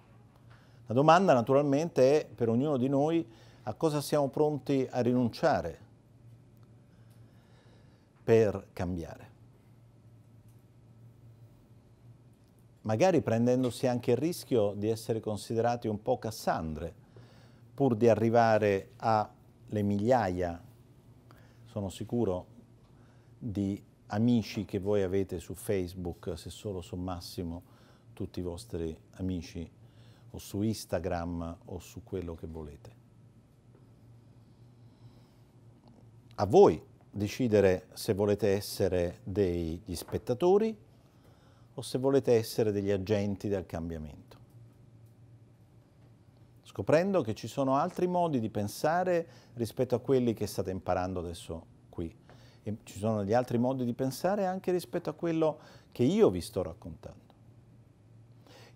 La domanda naturalmente è per ognuno di noi a cosa siamo pronti a rinunciare per cambiare. Magari prendendosi anche il rischio di essere considerati un po' Cassandre, pur di arrivare alle migliaia, sono sicuro, di amici che voi avete su Facebook, se solo sommassimo tutti i vostri amici, o su Instagram o su quello che volete. A voi decidere se volete essere degli spettatori o se volete essere degli agenti del cambiamento scoprendo che ci sono altri modi di pensare rispetto a quelli che state imparando adesso qui. E ci sono gli altri modi di pensare anche rispetto a quello che io vi sto raccontando.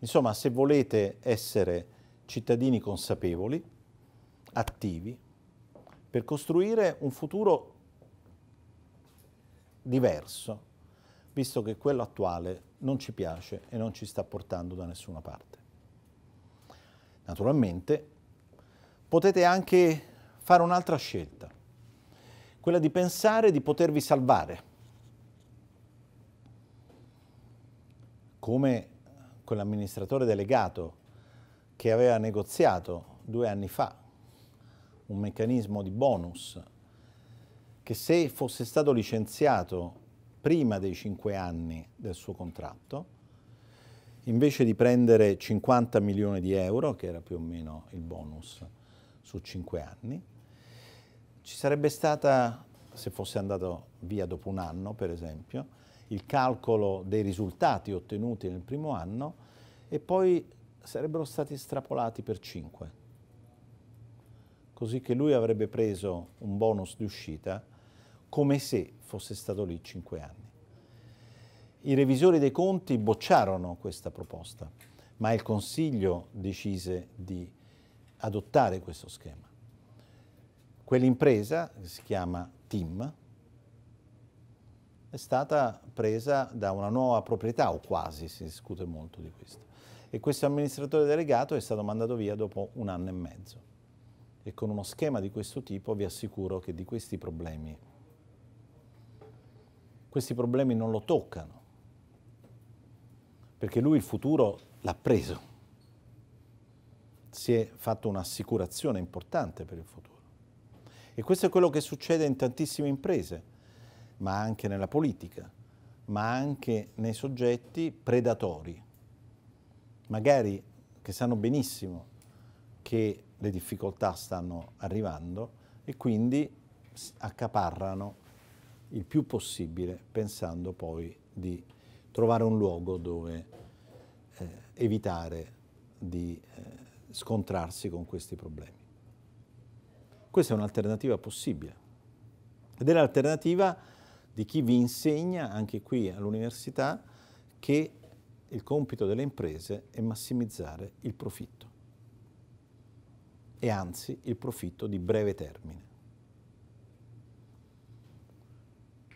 Insomma, se volete essere cittadini consapevoli, attivi, per costruire un futuro diverso, visto che quello attuale non ci piace e non ci sta portando da nessuna parte. Naturalmente potete anche fare un'altra scelta, quella di pensare di potervi salvare, come quell'amministratore delegato che aveva negoziato due anni fa un meccanismo di bonus che se fosse stato licenziato prima dei cinque anni del suo contratto, invece di prendere 50 milioni di euro, che era più o meno il bonus su 5 anni, ci sarebbe stata, se fosse andato via dopo un anno per esempio, il calcolo dei risultati ottenuti nel primo anno e poi sarebbero stati estrapolati per 5, così che lui avrebbe preso un bonus di uscita come se fosse stato lì 5 anni. I revisori dei conti bocciarono questa proposta, ma il Consiglio decise di adottare questo schema. Quell'impresa, che si chiama TIM, è stata presa da una nuova proprietà, o quasi, si discute molto di questo. E questo amministratore delegato è stato mandato via dopo un anno e mezzo. E con uno schema di questo tipo vi assicuro che di questi problemi, questi problemi non lo toccano perché lui il futuro l'ha preso, si è fatto un'assicurazione importante per il futuro. E questo è quello che succede in tantissime imprese, ma anche nella politica, ma anche nei soggetti predatori, magari che sanno benissimo che le difficoltà stanno arrivando e quindi accaparrano il più possibile pensando poi di trovare un luogo dove eh, evitare di eh, scontrarsi con questi problemi. Questa è un'alternativa possibile ed è l'alternativa di chi vi insegna, anche qui all'università, che il compito delle imprese è massimizzare il profitto e anzi il profitto di breve termine.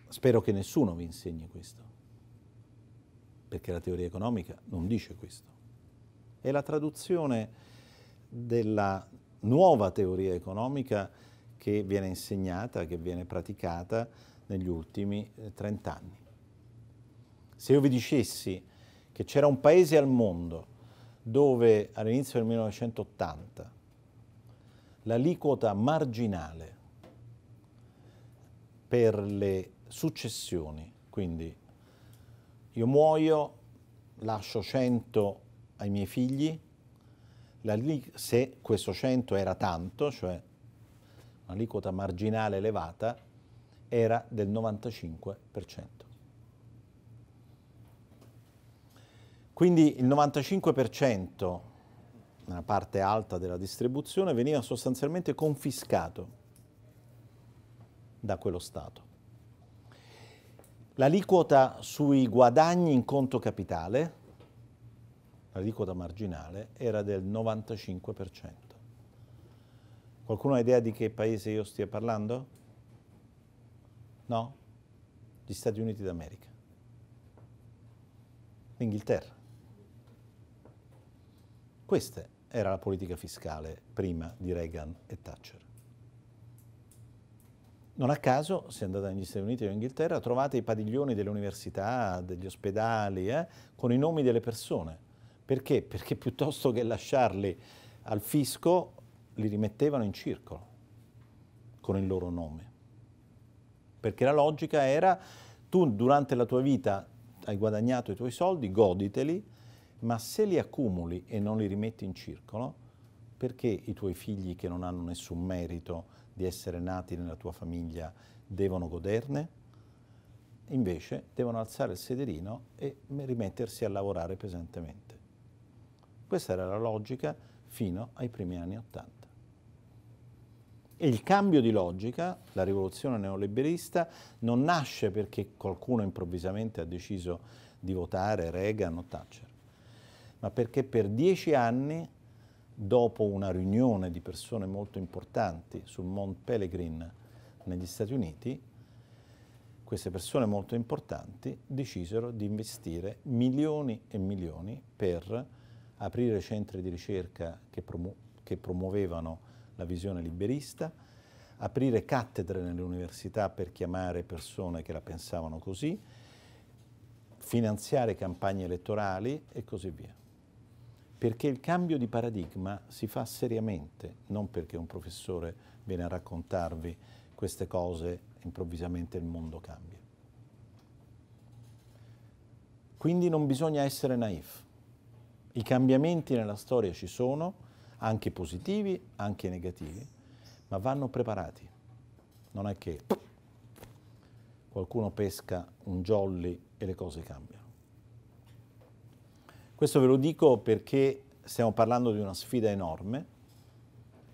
Spero che nessuno vi insegni questo perché la teoria economica non dice questo. È la traduzione della nuova teoria economica che viene insegnata, che viene praticata negli ultimi 30 eh, anni. Se io vi dicessi che c'era un paese al mondo dove all'inizio del 1980 l'aliquota marginale per le successioni, quindi io muoio, lascio 100 ai miei figli, lì, se questo 100 era tanto, cioè un'aliquota marginale elevata, era del 95%. Quindi il 95% nella parte alta della distribuzione veniva sostanzialmente confiscato da quello Stato. L'aliquota sui guadagni in conto capitale, l'aliquota marginale, era del 95%. Qualcuno ha idea di che paese io stia parlando? No? Gli Stati Uniti d'America. L'Inghilterra. Questa era la politica fiscale prima di Reagan e Thatcher. Non a caso, se andate negli Stati Uniti o in Inghilterra, trovate i padiglioni delle università, degli ospedali, eh, con i nomi delle persone. Perché? Perché piuttosto che lasciarli al fisco, li rimettevano in circolo con il loro nome. Perché la logica era, tu durante la tua vita hai guadagnato i tuoi soldi, goditeli, ma se li accumuli e non li rimetti in circolo, perché i tuoi figli che non hanno nessun merito, di essere nati nella tua famiglia devono goderne, invece devono alzare il sederino e rimettersi a lavorare pesantemente. Questa era la logica fino ai primi anni Ottanta. E il cambio di logica, la rivoluzione neoliberista, non nasce perché qualcuno improvvisamente ha deciso di votare Reagan o Thatcher, ma perché per dieci anni dopo una riunione di persone molto importanti sul Mount Pellegrin negli Stati Uniti, queste persone molto importanti decisero di investire milioni e milioni per aprire centri di ricerca che, promu che promuovevano la visione liberista, aprire cattedre nelle università per chiamare persone che la pensavano così, finanziare campagne elettorali e così via perché il cambio di paradigma si fa seriamente, non perché un professore viene a raccontarvi queste cose e improvvisamente il mondo cambia. Quindi non bisogna essere naif. I cambiamenti nella storia ci sono, anche positivi, anche negativi, ma vanno preparati. Non è che qualcuno pesca un jolly e le cose cambiano. Questo ve lo dico perché stiamo parlando di una sfida enorme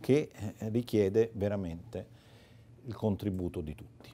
che eh, richiede veramente il contributo di tutti.